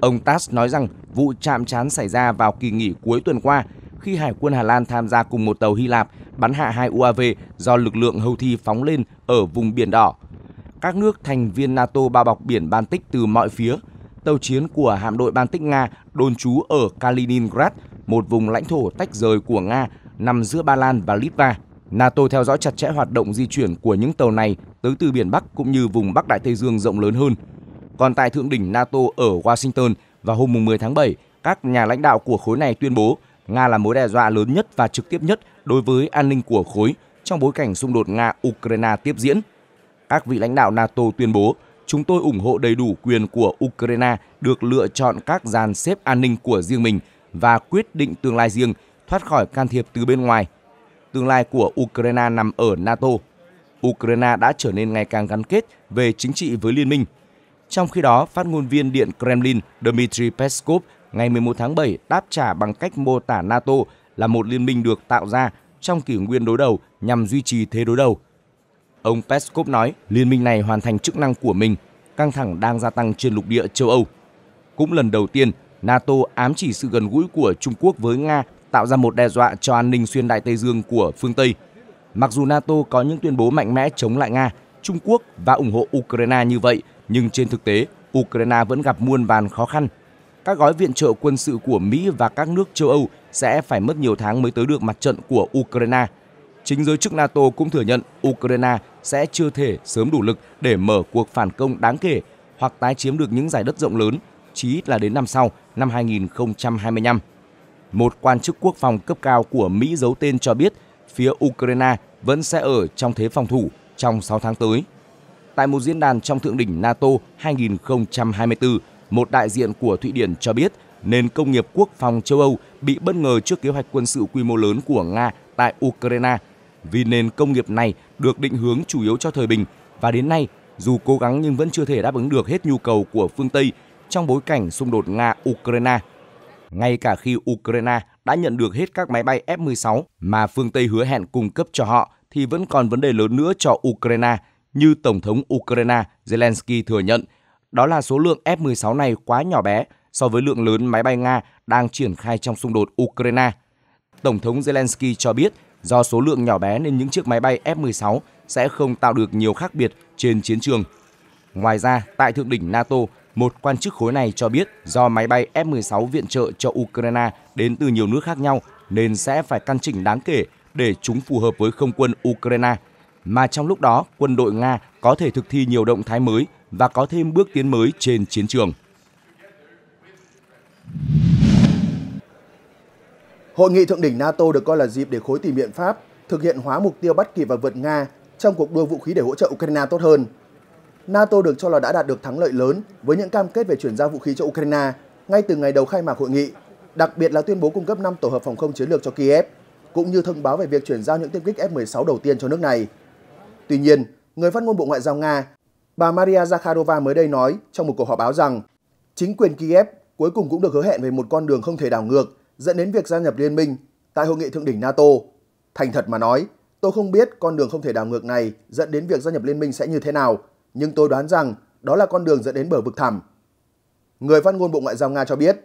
Speaker 1: Ông Tass nói rằng vụ chạm trán xảy ra vào kỳ nghỉ cuối tuần qua khi Hải quân Hà Lan tham gia cùng một tàu Hy Lạp bắn hạ hai UAV do lực lượng Houthi phóng lên ở vùng Biển Đỏ. Các nước thành viên NATO bao bọc biển Baltic từ mọi phía. Tàu chiến của hạm đội Baltic Nga đồn trú ở Kaliningrad, một vùng lãnh thổ tách rời của Nga nằm giữa Ba Lan và Litva. NATO theo dõi chặt chẽ hoạt động di chuyển của những tàu này tới từ biển Bắc cũng như vùng Bắc Đại Tây Dương rộng lớn hơn. Còn tại thượng đỉnh NATO ở Washington vào hôm 10 tháng 7, các nhà lãnh đạo của khối này tuyên bố Nga là mối đe dọa lớn nhất và trực tiếp nhất đối với an ninh của khối trong bối cảnh xung đột Nga-Ukraine tiếp diễn. Các vị lãnh đạo NATO tuyên bố, chúng tôi ủng hộ đầy đủ quyền của Ukraine được lựa chọn các dàn xếp an ninh của riêng mình và quyết định tương lai riêng, thoát khỏi can thiệp từ bên ngoài. Tương lai của Ukraine nằm ở NATO. Ukraine đã trở nên ngày càng gắn kết về chính trị với liên minh. Trong khi đó, phát ngôn viên Điện Kremlin Dmitry Peskov ngày 11 tháng 7 đáp trả bằng cách mô tả NATO là một liên minh được tạo ra trong kỷ nguyên đối đầu nhằm duy trì thế đối đầu. Ông Peskov nói liên minh này hoàn thành chức năng của mình, căng thẳng đang gia tăng trên lục địa châu Âu. Cũng lần đầu tiên, NATO ám chỉ sự gần gũi của Trung Quốc với Nga tạo ra một đe dọa cho an ninh xuyên đại Tây Dương của phương Tây. Mặc dù NATO có những tuyên bố mạnh mẽ chống lại Nga, Trung Quốc và ủng hộ Ukraine như vậy, nhưng trên thực tế, Ukraine vẫn gặp muôn vàn khó khăn các gói viện trợ quân sự của Mỹ và các nước châu Âu sẽ phải mất nhiều tháng mới tới được mặt trận của Ukraine. Chính giới chức NATO cũng thừa nhận Ukraine sẽ chưa thể sớm đủ lực để mở cuộc phản công đáng kể hoặc tái chiếm được những giải đất rộng lớn, chí ít là đến năm sau, năm 2025. Một quan chức quốc phòng cấp cao của Mỹ giấu tên cho biết phía Ukraine vẫn sẽ ở trong thế phòng thủ trong 6 tháng tới. Tại một diễn đàn trong thượng đỉnh NATO 2024, một đại diện của Thụy Điển cho biết nền công nghiệp quốc phòng châu Âu bị bất ngờ trước kế hoạch quân sự quy mô lớn của Nga tại Ukraine vì nền công nghiệp này được định hướng chủ yếu cho thời bình và đến nay dù cố gắng nhưng vẫn chưa thể đáp ứng được hết nhu cầu của phương Tây trong bối cảnh xung đột Nga-Ukraine. Ngay cả khi Ukraine đã nhận được hết các máy bay F-16 mà phương Tây hứa hẹn cung cấp cho họ thì vẫn còn vấn đề lớn nữa cho Ukraine, như Tổng thống Ukraine Zelensky thừa nhận – đó là số lượng F-16 này quá nhỏ bé so với lượng lớn máy bay Nga đang triển khai trong xung đột Ukraine. Tổng thống Zelensky cho biết do số lượng nhỏ bé nên những chiếc máy bay F-16 sẽ không tạo được nhiều khác biệt trên chiến trường. Ngoài ra, tại thượng đỉnh NATO, một quan chức khối này cho biết do máy bay F-16 viện trợ cho Ukraine đến từ nhiều nước khác nhau nên sẽ phải căn chỉnh đáng kể để chúng phù hợp với không quân Ukraine. Mà trong lúc đó, quân đội Nga có thể thực thi nhiều động thái mới và có thêm bước tiến mới trên chiến trường.
Speaker 2: Hội nghị thượng đỉnh NATO được coi là dịp để khối tìm biện pháp thực hiện hóa mục tiêu bắt kịp và vượt Nga trong cuộc đua vũ khí để hỗ trợ Ukraine tốt hơn. NATO được cho là đã đạt được thắng lợi lớn với những cam kết về chuyển giao vũ khí cho Ukraine ngay từ ngày đầu khai mạc hội nghị, đặc biệt là tuyên bố cung cấp 5 tổ hợp phòng không chiến lược cho Kiev, cũng như thông báo về việc chuyển giao những tiêm kích F-16 đầu tiên cho nước này. Tuy nhiên, người phát ngôn Bộ Ngoại giao Nga Bà Maria Zakharova mới đây nói trong một cuộc họp báo rằng chính quyền Kiev cuối cùng cũng được hứa hẹn về một con đường không thể đảo ngược dẫn đến việc gia nhập liên minh tại hội nghị thượng đỉnh NATO. Thành thật mà nói, tôi không biết con đường không thể đảo ngược này dẫn đến việc gia nhập liên minh sẽ như thế nào, nhưng tôi đoán rằng đó là con đường dẫn đến bờ vực thẳm. Người phát ngôn Bộ Ngoại giao Nga cho biết,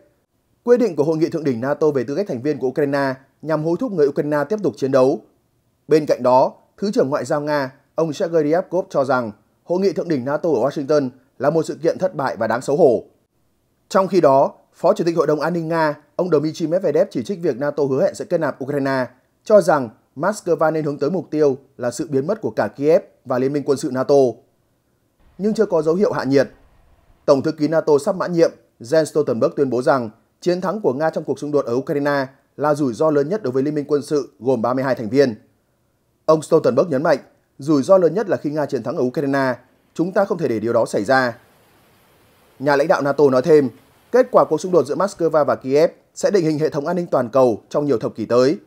Speaker 2: quyết định của hội nghị thượng đỉnh NATO về tư cách thành viên của Ukraine nhằm hối thúc người Ukraine tiếp tục chiến đấu. Bên cạnh đó, Thứ trưởng Ngoại giao Nga, ông Sergei Ryabkov cho rằng hội nghị thượng đỉnh NATO ở Washington là một sự kiện thất bại và đáng xấu hổ. Trong khi đó, Phó Chủ tịch Hội đồng An ninh Nga, ông Dmitry Medvedev chỉ trích việc NATO hứa hẹn sẽ kết nạp Ukraine, cho rằng Moscow nên hướng tới mục tiêu là sự biến mất của cả Kiev và Liên minh quân sự NATO. Nhưng chưa có dấu hiệu hạ nhiệt. Tổng thư ký NATO sắp mãn nhiệm Jens Stoltenberg tuyên bố rằng chiến thắng của Nga trong cuộc xung đột ở Ukraine là rủi ro lớn nhất đối với Liên minh quân sự gồm 32 thành viên. Ông Stoltenberg nhấn mạnh Rủi ro lớn nhất là khi Nga chiến thắng ở Ukraine, chúng ta không thể để điều đó xảy ra. Nhà lãnh đạo NATO nói thêm, kết quả cuộc xung đột giữa Moscow và Kiev sẽ định hình hệ thống an ninh toàn cầu trong nhiều thập kỷ tới.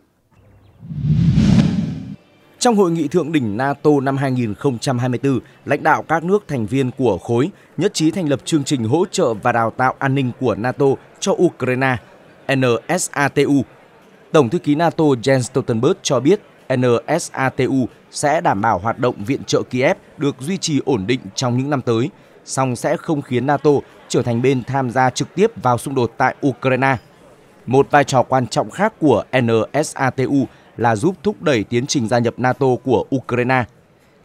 Speaker 1: Trong hội nghị thượng đỉnh NATO năm 2024, lãnh đạo các nước thành viên của khối nhất trí thành lập chương trình hỗ trợ và đào tạo an ninh của NATO cho Ukraine, NSATU. Tổng thư ký NATO Jens Stoltenberg cho biết NSATU sẽ đảm bảo hoạt động viện trợ Kiev được duy trì ổn định trong những năm tới, song sẽ không khiến NATO trở thành bên tham gia trực tiếp vào xung đột tại Ukraine. Một vai trò quan trọng khác của NSATU là giúp thúc đẩy tiến trình gia nhập NATO của Ukraine.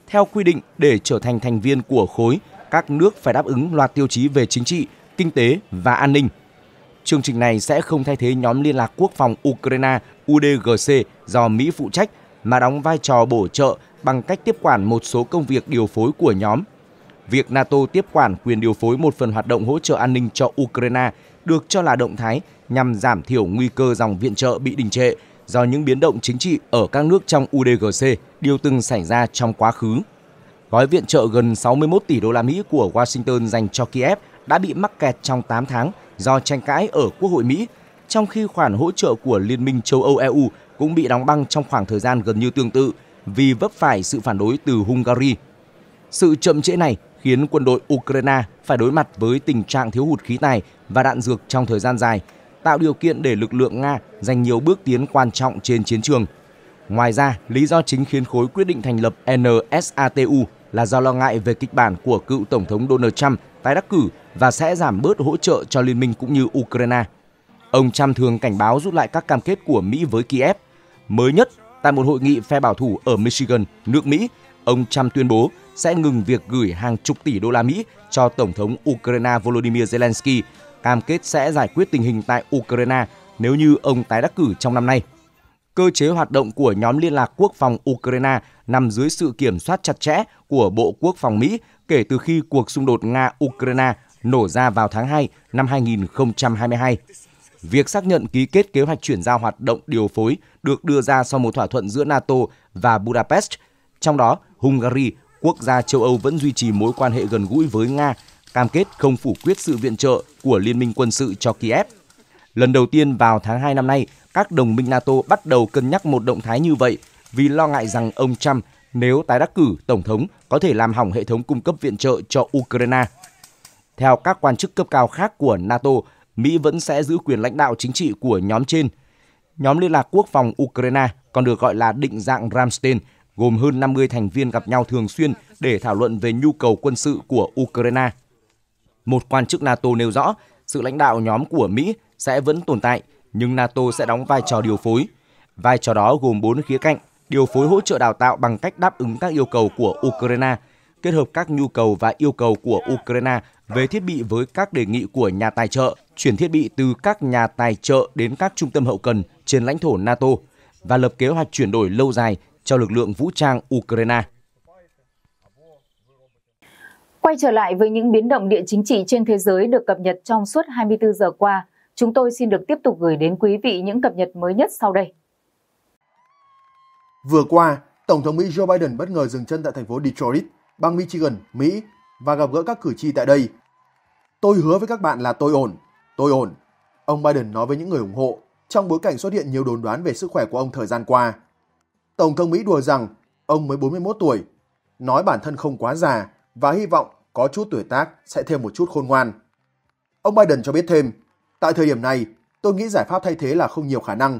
Speaker 1: Theo quy định, để trở thành thành viên của khối, các nước phải đáp ứng loạt tiêu chí về chính trị, kinh tế và an ninh. Chương trình này sẽ không thay thế nhóm Liên lạc Quốc phòng Ukraine UDGC do Mỹ phụ trách mà đóng vai trò bổ trợ bằng cách tiếp quản một số công việc điều phối của nhóm. Việc NATO tiếp quản quyền điều phối một phần hoạt động hỗ trợ an ninh cho Ukraine được cho là động thái nhằm giảm thiểu nguy cơ dòng viện trợ bị đình trệ do những biến động chính trị ở các nước trong UDGC điều từng xảy ra trong quá khứ. Gói viện trợ gần 61 tỷ đô la Mỹ của Washington dành cho Kiev đã bị mắc kẹt trong 8 tháng do tranh cãi ở Quốc hội Mỹ, trong khi khoản hỗ trợ của Liên minh châu Âu EU cũng bị đóng băng trong khoảng thời gian gần như tương tự vì vấp phải sự phản đối từ Hungary. Sự chậm trễ này khiến quân đội Ukraine phải đối mặt với tình trạng thiếu hụt khí tài và đạn dược trong thời gian dài, tạo điều kiện để lực lượng Nga giành nhiều bước tiến quan trọng trên chiến trường. Ngoài ra, lý do chính khiến khối quyết định thành lập NSATU là do lo ngại về kịch bản của cựu Tổng thống Donald Trump tái đắc cử và sẽ giảm bớt hỗ trợ cho liên minh cũng như Ukraine. Ông Trump thường cảnh báo rút lại các cam kết của Mỹ với Kiev Mới nhất, tại một hội nghị phe bảo thủ ở Michigan, nước Mỹ, ông Trump tuyên bố sẽ ngừng việc gửi hàng chục tỷ đô la Mỹ cho Tổng thống Ukraine Volodymyr Zelensky, cam kết sẽ giải quyết tình hình tại Ukraine nếu như ông tái đắc cử trong năm nay. Cơ chế hoạt động của nhóm liên lạc quốc phòng Ukraine nằm dưới sự kiểm soát chặt chẽ của Bộ Quốc phòng Mỹ kể từ khi cuộc xung đột Nga-Ukraine nổ ra vào tháng 2 năm 2022. Việc xác nhận ký kết kế hoạch chuyển giao hoạt động điều phối được đưa ra sau một thỏa thuận giữa NATO và Budapest. Trong đó, Hungary, quốc gia châu Âu vẫn duy trì mối quan hệ gần gũi với Nga, cam kết không phủ quyết sự viện trợ của Liên minh quân sự cho Kiev. Lần đầu tiên vào tháng 2 năm nay, các đồng minh NATO bắt đầu cân nhắc một động thái như vậy vì lo ngại rằng ông Trump nếu tái đắc cử tổng thống có thể làm hỏng hệ thống cung cấp viện trợ cho Ukraine. Theo các quan chức cấp cao khác của NATO, Mỹ vẫn sẽ giữ quyền lãnh đạo chính trị của nhóm trên. Nhóm Liên lạc Quốc phòng Ukraine còn được gọi là định dạng Ramstein, gồm hơn 50 thành viên gặp nhau thường xuyên để thảo luận về nhu cầu quân sự của Ukraine. Một quan chức NATO nêu rõ, sự lãnh đạo nhóm của Mỹ sẽ vẫn tồn tại, nhưng NATO sẽ đóng vai trò điều phối. Vai trò đó gồm bốn khía cạnh, điều phối hỗ trợ đào tạo bằng cách đáp ứng các yêu cầu của Ukraine, kết hợp các nhu cầu và yêu cầu của Ukraine về thiết bị với các đề nghị của nhà tài trợ chuyển thiết bị từ các nhà tài trợ đến các trung tâm hậu cần trên lãnh thổ NATO và lập kế hoạch chuyển đổi lâu dài cho lực lượng vũ trang Ukraine. Quay trở lại với những biến động địa chính trị trên thế giới được cập nhật trong suốt 24 giờ qua, chúng tôi xin được tiếp tục gửi đến quý vị những cập nhật mới nhất sau đây.
Speaker 2: Vừa qua, Tổng thống Mỹ Joe Biden bất ngờ dừng chân tại thành phố Detroit, bang Michigan, Mỹ và gặp gỡ các cử tri tại đây. Tôi hứa với các bạn là tôi ổn, tôi ổn. Ông Biden nói với những người ủng hộ trong bối cảnh xuất hiện nhiều đồn đoán về sức khỏe của ông thời gian qua. Tổng thống Mỹ đùa rằng ông mới 41 tuổi, nói bản thân không quá già và hy vọng có chút tuổi tác sẽ thêm một chút khôn ngoan. Ông Biden cho biết thêm, tại thời điểm này, tôi nghĩ giải pháp thay thế là không nhiều khả năng.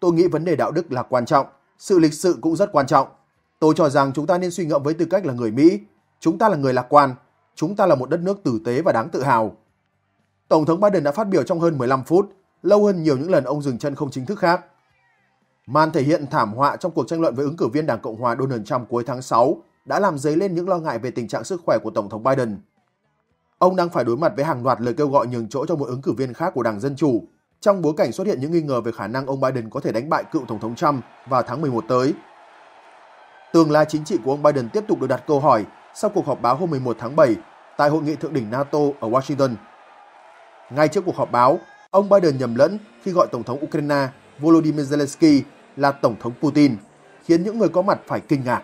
Speaker 2: Tôi nghĩ vấn đề đạo đức là quan trọng, sự lịch sự cũng rất quan trọng. Tôi cho rằng chúng ta nên suy ngẫm với tư cách là người Mỹ Chúng ta là người lạc quan, chúng ta là một đất nước tử tế và đáng tự hào. Tổng thống Biden đã phát biểu trong hơn 15 phút, lâu hơn nhiều những lần ông dừng chân không chính thức khác. Màn thể hiện thảm họa trong cuộc tranh luận với ứng cử viên Đảng Cộng hòa Donald Trump cuối tháng 6 đã làm dấy lên những lo ngại về tình trạng sức khỏe của Tổng thống Biden. Ông đang phải đối mặt với hàng loạt lời kêu gọi nhường chỗ cho một ứng cử viên khác của Đảng Dân Chủ, trong bối cảnh xuất hiện những nghi ngờ về khả năng ông Biden có thể đánh bại cựu Tổng thống Trump vào tháng 11 tới. Tương lai chính trị của ông Biden tiếp tục được đặt câu hỏi sau cuộc họp báo hôm 11 tháng 7 tại hội nghị thượng đỉnh NATO ở Washington. Ngay trước cuộc họp báo, ông Biden nhầm lẫn khi gọi Tổng thống Ukraine Volodymyr Zelensky là Tổng thống Putin, khiến những người có mặt phải kinh ngạc.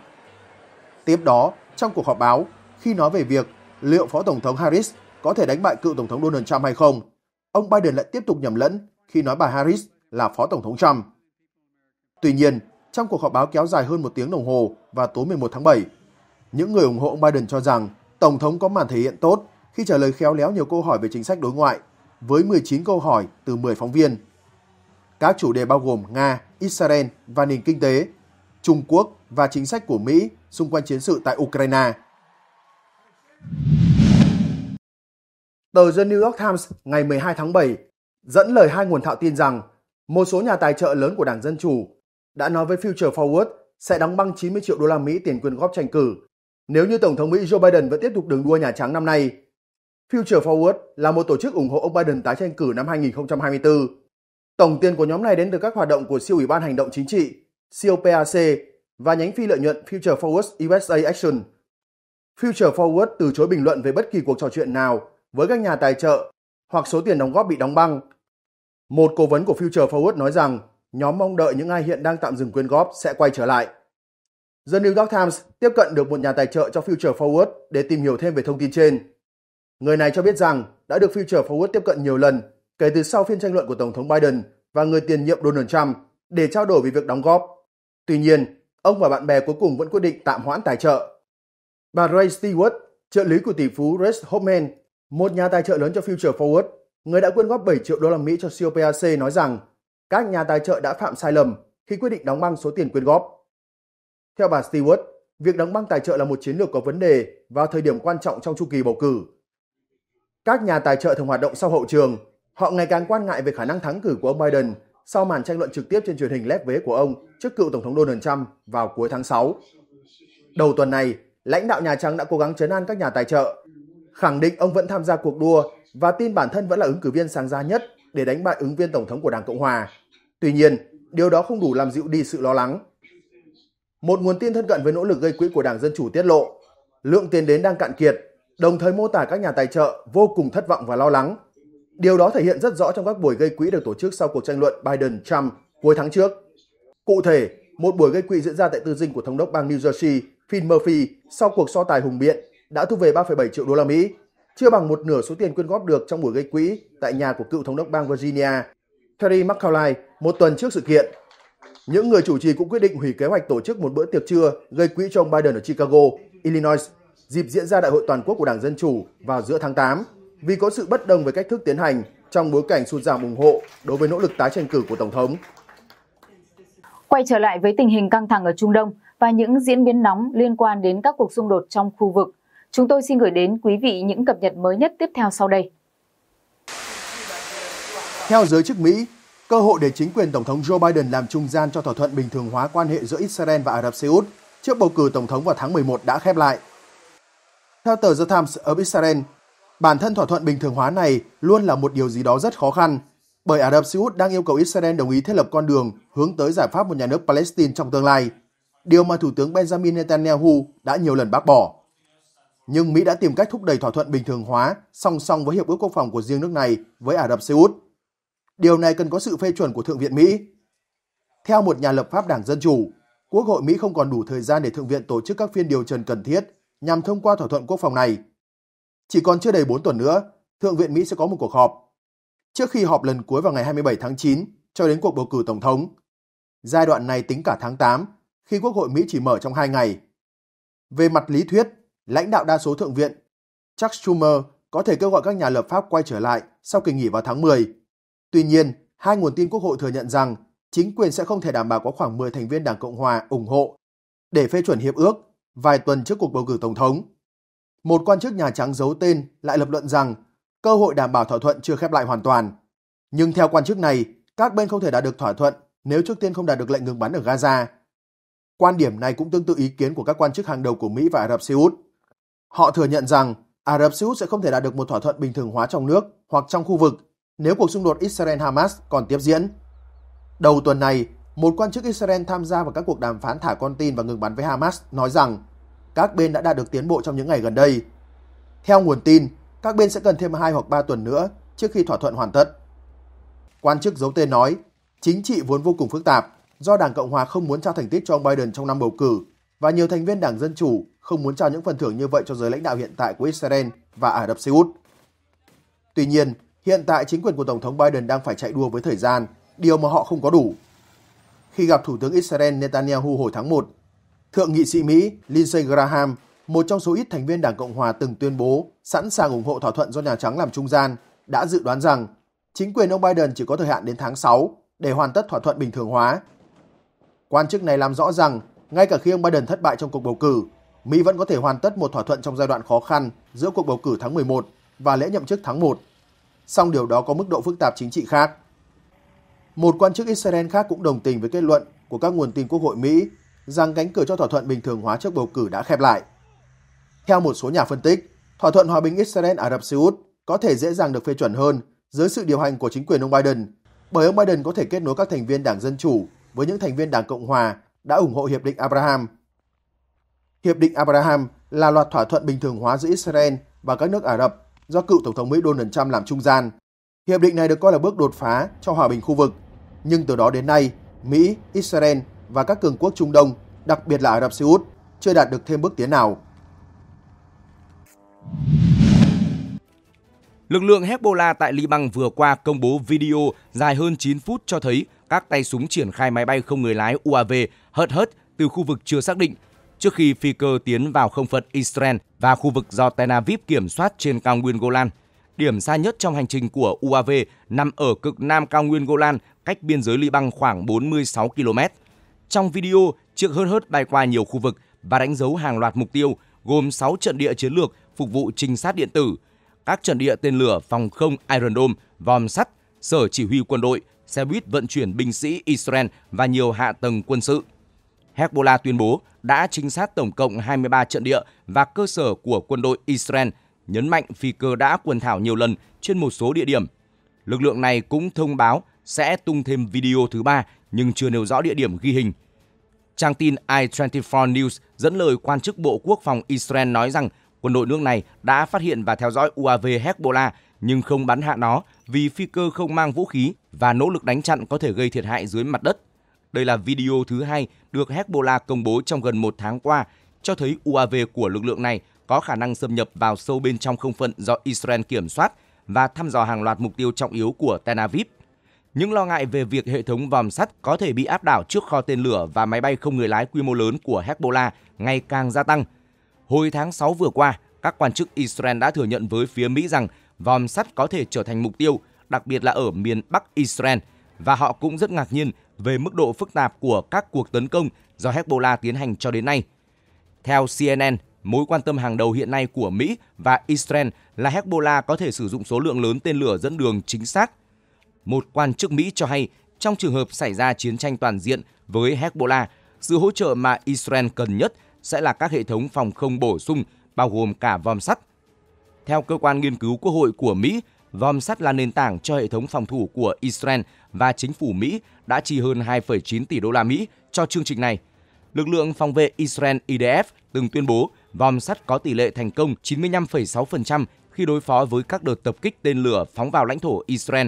Speaker 2: Tiếp đó, trong cuộc họp báo, khi nói về việc liệu Phó Tổng thống Harris có thể đánh bại cựu Tổng thống Donald Trump hay không, ông Biden lại tiếp tục nhầm lẫn khi nói bà Harris là Phó Tổng thống Trump. Tuy nhiên, trong cuộc họp báo kéo dài hơn một tiếng đồng hồ vào tối 11 tháng 7, những người ủng hộ ông Biden cho rằng Tổng thống có màn thể hiện tốt khi trả lời khéo léo nhiều câu hỏi về chính sách đối ngoại, với 19 câu hỏi từ 10 phóng viên. Các chủ đề bao gồm Nga, Israel và nền kinh tế, Trung Quốc và chính sách của Mỹ xung quanh chiến sự tại Ukraine. Tờ The New York Times ngày 12 tháng 7 dẫn lời hai nguồn thạo tin rằng một số nhà tài trợ lớn của Đảng Dân Chủ đã nói với Future Forward sẽ đóng băng 90 triệu đô la Mỹ tiền quyên góp tranh cử nếu như Tổng thống Mỹ Joe Biden vẫn tiếp tục đường đua Nhà Trắng năm nay, Future Forward là một tổ chức ủng hộ ông Biden tái tranh cử năm 2024. Tổng tiền của nhóm này đến từ các hoạt động của siêu ủy ban hành động chính trị COPAC và nhánh phi lợi nhuận Future Forward USA Action. Future Forward từ chối bình luận về bất kỳ cuộc trò chuyện nào với các nhà tài trợ hoặc số tiền đóng góp bị đóng băng. Một cố vấn của Future Forward nói rằng nhóm mong đợi những ai hiện đang tạm dừng quyên góp sẽ quay trở lại. The New York Times tiếp cận được một nhà tài trợ cho Future Forward để tìm hiểu thêm về thông tin trên. Người này cho biết rằng đã được Future Forward tiếp cận nhiều lần kể từ sau phiên tranh luận của Tổng thống Biden và người tiền nhiệm Donald Trump để trao đổi về việc đóng góp. Tuy nhiên, ông và bạn bè cuối cùng vẫn quyết định tạm hoãn tài trợ. Bà Ray Stewart, trợ lý của tỷ phú Rex Hoffman, một nhà tài trợ lớn cho Future Forward, người đã quyên góp 7 triệu đô la Mỹ cho COPAC nói rằng các nhà tài trợ đã phạm sai lầm khi quyết định đóng băng số tiền quyên góp. Theo bà Stewart, việc đóng băng tài trợ là một chiến lược có vấn đề vào thời điểm quan trọng trong chu kỳ bầu cử. Các nhà tài trợ thường hoạt động sau hậu trường, họ ngày càng quan ngại về khả năng thắng cử của ông Biden sau màn tranh luận trực tiếp trên truyền hình lép vế của ông trước cựu Tổng thống Donald Trump vào cuối tháng 6. Đầu tuần này, lãnh đạo Nhà Trắng đã cố gắng chấn an các nhà tài trợ, khẳng định ông vẫn tham gia cuộc đua và tin bản thân vẫn là ứng cử viên sáng giá nhất để đánh bại ứng viên Tổng thống của Đảng Cộng Hòa. Tuy nhiên, điều đó không đủ làm dịu đi sự lo lắng một nguồn tin thân cận với nỗ lực gây quỹ của Đảng Dân Chủ tiết lộ, lượng tiền đến đang cạn kiệt, đồng thời mô tả các nhà tài trợ vô cùng thất vọng và lo lắng. Điều đó thể hiện rất rõ trong các buổi gây quỹ được tổ chức sau cuộc tranh luận Biden-Trump cuối tháng trước. Cụ thể, một buổi gây quỹ diễn ra tại tư dinh của thống đốc bang New Jersey, Phil Murphy, sau cuộc so tài hùng biện đã thu về 3,7 triệu đô la Mỹ, chưa bằng một nửa số tiền quyên góp được trong buổi gây quỹ tại nhà của cựu thống đốc bang Virginia, Terry McAuliffe, một tuần trước sự kiện những người chủ trì cũng quyết định hủy kế hoạch tổ chức một bữa tiệc trưa gây quỹ cho ông Biden ở Chicago, Illinois, dịp diễn ra đại hội toàn quốc của Đảng Dân Chủ vào giữa tháng 8 vì có sự bất đồng về cách thức tiến hành trong bối cảnh sụt giảm ủng hộ đối với nỗ lực tái tranh cử của Tổng thống.
Speaker 1: Quay trở lại với tình hình căng thẳng ở Trung Đông và những diễn biến nóng liên quan đến các cuộc xung đột trong khu vực, chúng tôi xin gửi đến quý vị những cập nhật mới nhất tiếp theo sau đây.
Speaker 2: Theo giới chức Mỹ, cơ hội để chính quyền Tổng thống Joe Biden làm trung gian cho thỏa thuận bình thường hóa quan hệ giữa Israel và Ả Rập Xê Út trước bầu cử Tổng thống vào tháng 11 đã khép lại. Theo tờ The Times of Israel, bản thân thỏa thuận bình thường hóa này luôn là một điều gì đó rất khó khăn, bởi Ả Rập Xê Út đang yêu cầu Israel đồng ý thiết lập con đường hướng tới giải pháp một nhà nước Palestine trong tương lai, điều mà Thủ tướng Benjamin Netanyahu đã nhiều lần bác bỏ. Nhưng Mỹ đã tìm cách thúc đẩy thỏa thuận bình thường hóa song song với Hiệp ước Quốc phòng của riêng nước này với Ả Rập Xê Út Điều này cần có sự phê chuẩn của Thượng viện Mỹ. Theo một nhà lập pháp đảng Dân Chủ, Quốc hội Mỹ không còn đủ thời gian để Thượng viện tổ chức các phiên điều trần cần thiết nhằm thông qua thỏa thuận quốc phòng này. Chỉ còn chưa đầy 4 tuần nữa, Thượng viện Mỹ sẽ có một cuộc họp. Trước khi họp lần cuối vào ngày 27 tháng 9 cho đến cuộc bầu cử Tổng thống, giai đoạn này tính cả tháng 8 khi Quốc hội Mỹ chỉ mở trong 2 ngày. Về mặt lý thuyết, lãnh đạo đa số Thượng viện, Chuck Schumer có thể kêu gọi các nhà lập pháp quay trở lại sau kỳ nghỉ vào tháng 10 Tuy nhiên, hai nguồn tin Quốc hội thừa nhận rằng chính quyền sẽ không thể đảm bảo có khoảng 10 thành viên Đảng Cộng Hòa ủng hộ để phê chuẩn hiệp ước vài tuần trước cuộc bầu cử Tổng thống. Một quan chức Nhà Trắng giấu tên lại lập luận rằng cơ hội đảm bảo thỏa thuận chưa khép lại hoàn toàn. Nhưng theo quan chức này, các bên không thể đạt được thỏa thuận nếu trước tiên không đạt được lệnh ngừng bắn ở Gaza. Quan điểm này cũng tương tự ý kiến của các quan chức hàng đầu của Mỹ và Ả Rập Xê Út. Họ thừa nhận rằng Ả Rập Xê Út sẽ không thể đạt được một thỏa thuận bình thường hóa trong nước hoặc trong khu vực nếu cuộc xung đột Israel-Hamas còn tiếp diễn. Đầu tuần này, một quan chức Israel tham gia vào các cuộc đàm phán thả con tin và ngừng bắn với Hamas nói rằng các bên đã đạt được tiến bộ trong những ngày gần đây. Theo nguồn tin, các bên sẽ cần thêm 2 hoặc 3 tuần nữa trước khi thỏa thuận hoàn tất. Quan chức giấu tên nói, chính trị vốn vô cùng phức tạp do Đảng Cộng Hòa không muốn trao thành tích cho ông Biden trong năm bầu cử và nhiều thành viên Đảng Dân Chủ không muốn trao những phần thưởng như vậy cho giới lãnh đạo hiện tại của Israel và Ả Rập Xê Út. Tuy nhiên, Hiện tại chính quyền của Tổng thống Biden đang phải chạy đua với thời gian, điều mà họ không có đủ. Khi gặp Thủ tướng Israel Netanyahu hồi tháng 1, Thượng nghị sĩ Mỹ Lindsey Graham, một trong số ít thành viên Đảng Cộng Hòa từng tuyên bố sẵn sàng ủng hộ thỏa thuận do Nhà Trắng làm trung gian, đã dự đoán rằng chính quyền ông Biden chỉ có thời hạn đến tháng 6 để hoàn tất thỏa thuận bình thường hóa. Quan chức này làm rõ rằng, ngay cả khi ông Biden thất bại trong cuộc bầu cử, Mỹ vẫn có thể hoàn tất một thỏa thuận trong giai đoạn khó khăn giữa cuộc bầu cử tháng 11 và lễ nhậm chức tháng 1 song điều đó có mức độ phức tạp chính trị khác. Một quan chức Israel khác cũng đồng tình với kết luận của các nguồn tin Quốc hội Mỹ rằng cánh cửa cho thỏa thuận bình thường hóa trước bầu cử đã khép lại. Theo một số nhà phân tích, thỏa thuận hòa bình Israel-Ả Rập Xê Út có thể dễ dàng được phê chuẩn hơn dưới sự điều hành của chính quyền ông Biden, bởi ông Biden có thể kết nối các thành viên Đảng Dân Chủ với những thành viên Đảng Cộng Hòa đã ủng hộ Hiệp định Abraham. Hiệp định Abraham là loạt thỏa thuận bình thường hóa giữa Israel và các nước Ả Rập do cựu Tổng thống Mỹ Donald Trump làm trung gian. Hiệp định này được coi là bước đột phá cho hòa bình khu vực, nhưng từ đó đến nay, Mỹ, Israel và các cường quốc Trung Đông, đặc biệt là Ả Rập Xê Út, chưa đạt được thêm bước tiến nào.
Speaker 1: Lực lượng Hezbollah tại Liban vừa qua công bố video dài hơn 9 phút cho thấy các tay súng triển khai máy bay không người lái UAV hất hớt từ khu vực chưa xác định trước khi phi cơ tiến vào không phận Israel và khu vực do Tel Aviv kiểm soát trên cao nguyên Golan. Điểm xa nhất trong hành trình của UAV nằm ở cực nam cao nguyên Golan, cách biên giới Liban khoảng 46 km. Trong video, chiếc hớt hớt bay qua nhiều khu vực và đánh dấu hàng loạt mục tiêu, gồm 6 trận địa chiến lược phục vụ trinh sát điện tử, các trận địa tên lửa phòng không Iron Dome, vòm sắt, sở chỉ huy quân đội, xe buýt vận chuyển binh sĩ Israel và nhiều hạ tầng quân sự. Hezbollah tuyên bố đã trinh sát tổng cộng 23 trận địa và cơ sở của quân đội Israel, nhấn mạnh phi cơ đã quần thảo nhiều lần trên một số địa điểm. Lực lượng này cũng thông báo sẽ tung thêm video thứ ba nhưng chưa nêu rõ địa điểm ghi hình. Trang tin i24 News dẫn lời quan chức Bộ Quốc phòng Israel nói rằng quân đội nước này đã phát hiện và theo dõi UAV Hezbollah nhưng không bắn hạ nó vì phi cơ không mang vũ khí và nỗ lực đánh chặn có thể gây thiệt hại dưới mặt đất. Đây là video thứ hai được Hezbollah công bố trong gần một tháng qua, cho thấy UAV của lực lượng này có khả năng xâm nhập vào sâu bên trong không phận do Israel kiểm soát và thăm dò hàng loạt mục tiêu trọng yếu của Tel Aviv. Những lo ngại về việc hệ thống vòm sắt có thể bị áp đảo trước kho tên lửa và máy bay không người lái quy mô lớn của Hezbollah ngày càng gia tăng. Hồi tháng 6 vừa qua, các quan chức Israel đã thừa nhận với phía Mỹ rằng vòm sắt có thể trở thành mục tiêu, đặc biệt là ở miền Bắc Israel, và họ cũng rất ngạc nhiên về mức độ phức tạp của các cuộc tấn công do Hezbollah tiến hành cho đến nay. Theo CNN, mối quan tâm hàng đầu hiện nay của Mỹ và Israel là Hezbollah có thể sử dụng số lượng lớn tên lửa dẫn đường chính xác. Một quan chức Mỹ cho hay, trong trường hợp xảy ra chiến tranh toàn diện với Hezbollah, sự hỗ trợ mà Israel cần nhất sẽ là các hệ thống phòng không bổ sung, bao gồm cả vòm sắt. Theo cơ quan nghiên cứu quốc hội của Mỹ, Vòm sắt là nền tảng cho hệ thống phòng thủ của Israel và chính phủ Mỹ đã chi hơn 2,9 tỷ đô la Mỹ cho chương trình này. Lực lượng phòng vệ Israel IDF từng tuyên bố vòm sắt có tỷ lệ thành công 95,6% khi đối phó với các đợt tập kích tên lửa phóng vào lãnh thổ Israel.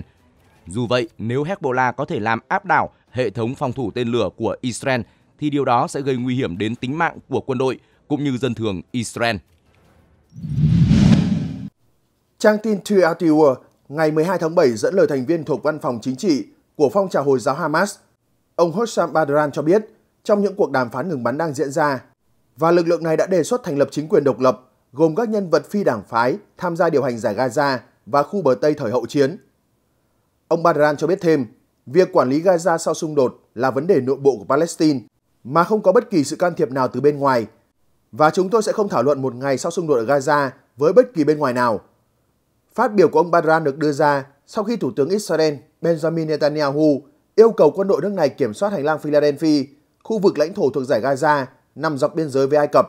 Speaker 1: Dù vậy, nếu Hezbollah có thể làm áp đảo hệ thống phòng thủ tên lửa của Israel, thì điều đó sẽ gây nguy hiểm đến tính mạng của quân đội cũng như dân thường Israel.
Speaker 2: Trang tin Tua Tour ngày 12 tháng 7 dẫn lời thành viên thuộc văn phòng chính trị của phong trào Hồi giáo Hamas, ông Hossam Badran cho biết trong những cuộc đàm phán ngừng bắn đang diễn ra và lực lượng này đã đề xuất thành lập chính quyền độc lập gồm các nhân vật phi đảng phái tham gia điều hành giải Gaza và khu bờ Tây thời hậu chiến. Ông Badran cho biết thêm, việc quản lý Gaza sau xung đột là vấn đề nội bộ của Palestine mà không có bất kỳ sự can thiệp nào từ bên ngoài và chúng tôi sẽ không thảo luận một ngày sau xung đột ở Gaza với bất kỳ bên ngoài nào. Phát biểu của ông Baran được đưa ra sau khi Thủ tướng Israel Benjamin Netanyahu yêu cầu quân đội nước này kiểm soát hành lang Philadelphia, khu vực lãnh thổ thuộc giải Gaza nằm dọc biên giới với Ai Cập.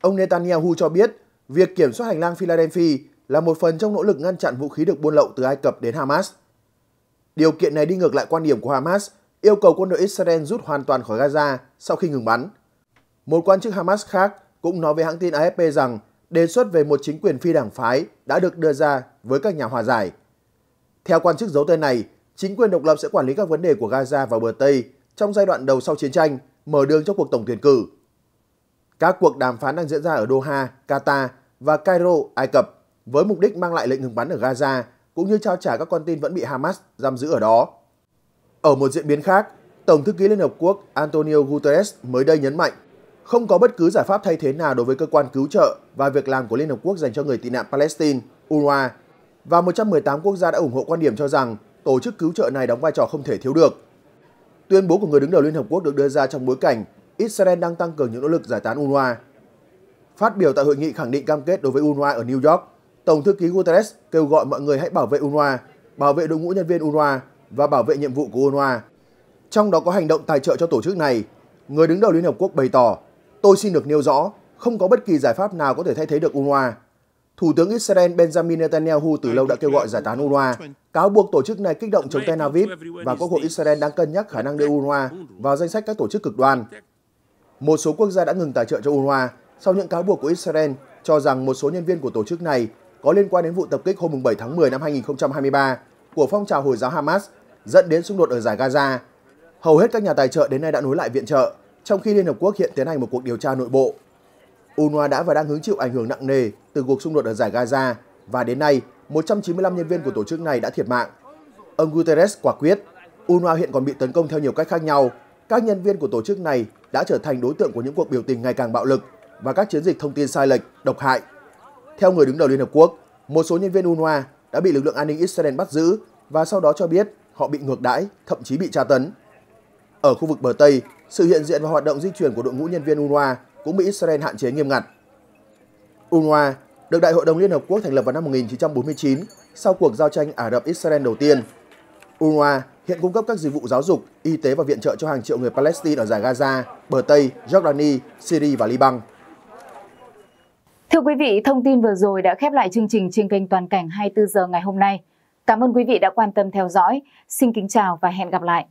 Speaker 2: Ông Netanyahu cho biết việc kiểm soát hành lang Philadelphia là một phần trong nỗ lực ngăn chặn vũ khí được buôn lậu từ Ai Cập đến Hamas. Điều kiện này đi ngược lại quan điểm của Hamas yêu cầu quân đội Israel rút hoàn toàn khỏi Gaza sau khi ngừng bắn. Một quan chức Hamas khác cũng nói với hãng tin AFP rằng đề xuất về một chính quyền phi đảng phái đã được đưa ra với các nhà hòa giải. Theo quan chức giấu tên này, chính quyền độc lập sẽ quản lý các vấn đề của Gaza và bờ Tây trong giai đoạn đầu sau chiến tranh, mở đường cho cuộc tổng tuyển cử. Các cuộc đàm phán đang diễn ra ở Doha, Qatar và Cairo, Ai Cập với mục đích mang lại lệnh ngừng bắn ở Gaza cũng như trao trả các con tin vẫn bị Hamas giam giữ ở đó. Ở một diễn biến khác, Tổng thư ký Liên Hợp Quốc Antonio Guterres mới đây nhấn mạnh không có bất cứ giải pháp thay thế nào đối với cơ quan cứu trợ và việc làm của Liên Hợp Quốc dành cho người tị nạn Palestine, UNRWA, và 118 quốc gia đã ủng hộ quan điểm cho rằng tổ chức cứu trợ này đóng vai trò không thể thiếu được. Tuyên bố của người đứng đầu Liên Hợp Quốc được đưa ra trong bối cảnh Israel đang tăng cường những nỗ lực giải tán UNRWA. Phát biểu tại hội nghị khẳng định cam kết đối với UNRWA ở New York, Tổng thư ký Guterres kêu gọi mọi người hãy bảo vệ UNRWA, bảo vệ đội ngũ nhân viên UNRWA và bảo vệ nhiệm vụ của UNRWA. Trong đó có hành động tài trợ cho tổ chức này, người đứng đầu Liên Hợp Quốc bày tỏ Tôi xin được nêu rõ, không có bất kỳ giải pháp nào có thể thay thế được UNRWA. Thủ tướng Israel Benjamin Netanyahu từ lâu đã kêu gọi giải tán UNRWA, cáo buộc tổ chức này kích động chống Tel Aviv và Quốc hội Israel đang cân nhắc khả năng đưa UNRWA vào danh sách các tổ chức cực đoan. Một số quốc gia đã ngừng tài trợ cho UNRWA sau những cáo buộc của Israel cho rằng một số nhân viên của tổ chức này có liên quan đến vụ tập kích hôm 7 tháng 10 năm 2023 của phong trào Hồi giáo Hamas dẫn đến xung đột ở giải Gaza. Hầu hết các nhà tài trợ đến nay đã nối lại viện trợ trong khi Liên Hợp Quốc hiện tiến hành một cuộc điều tra nội bộ. UNRWA đã và đang hứng chịu ảnh hưởng nặng nề từ cuộc xung đột ở giải Gaza và đến nay 195 nhân viên của tổ chức này đã thiệt mạng. Ông Guterres quả quyết, UNRWA hiện còn bị tấn công theo nhiều cách khác nhau. Các nhân viên của tổ chức này đã trở thành đối tượng của những cuộc biểu tình ngày càng bạo lực và các chiến dịch thông tin sai lệch, độc hại. Theo người đứng đầu Liên Hợp Quốc, một số nhân viên UNRWA đã bị lực lượng an ninh Israel bắt giữ và sau đó cho biết họ bị ngược đãi, thậm chí bị tra tấn. Ở khu vực bờ Tây, sự hiện diện và hoạt động di chuyển của đội ngũ nhân viên UNRWA cũng bị Israel hạn chế nghiêm ngặt. UNRWA được Đại hội đồng Liên Hợp Quốc thành lập vào năm 1949 sau cuộc giao tranh Ả Rập-Israel đầu tiên. UNRWA hiện cung cấp các dịch vụ giáo dục, y tế và viện trợ cho hàng triệu người Palestine ở giải Gaza, bờ Tây, Jordani, Syria và Liban.
Speaker 1: Thưa quý vị, thông tin vừa rồi đã khép lại chương trình trên kênh Toàn cảnh 24 giờ ngày hôm nay. Cảm ơn quý vị đã quan tâm theo dõi. Xin kính chào và hẹn gặp lại.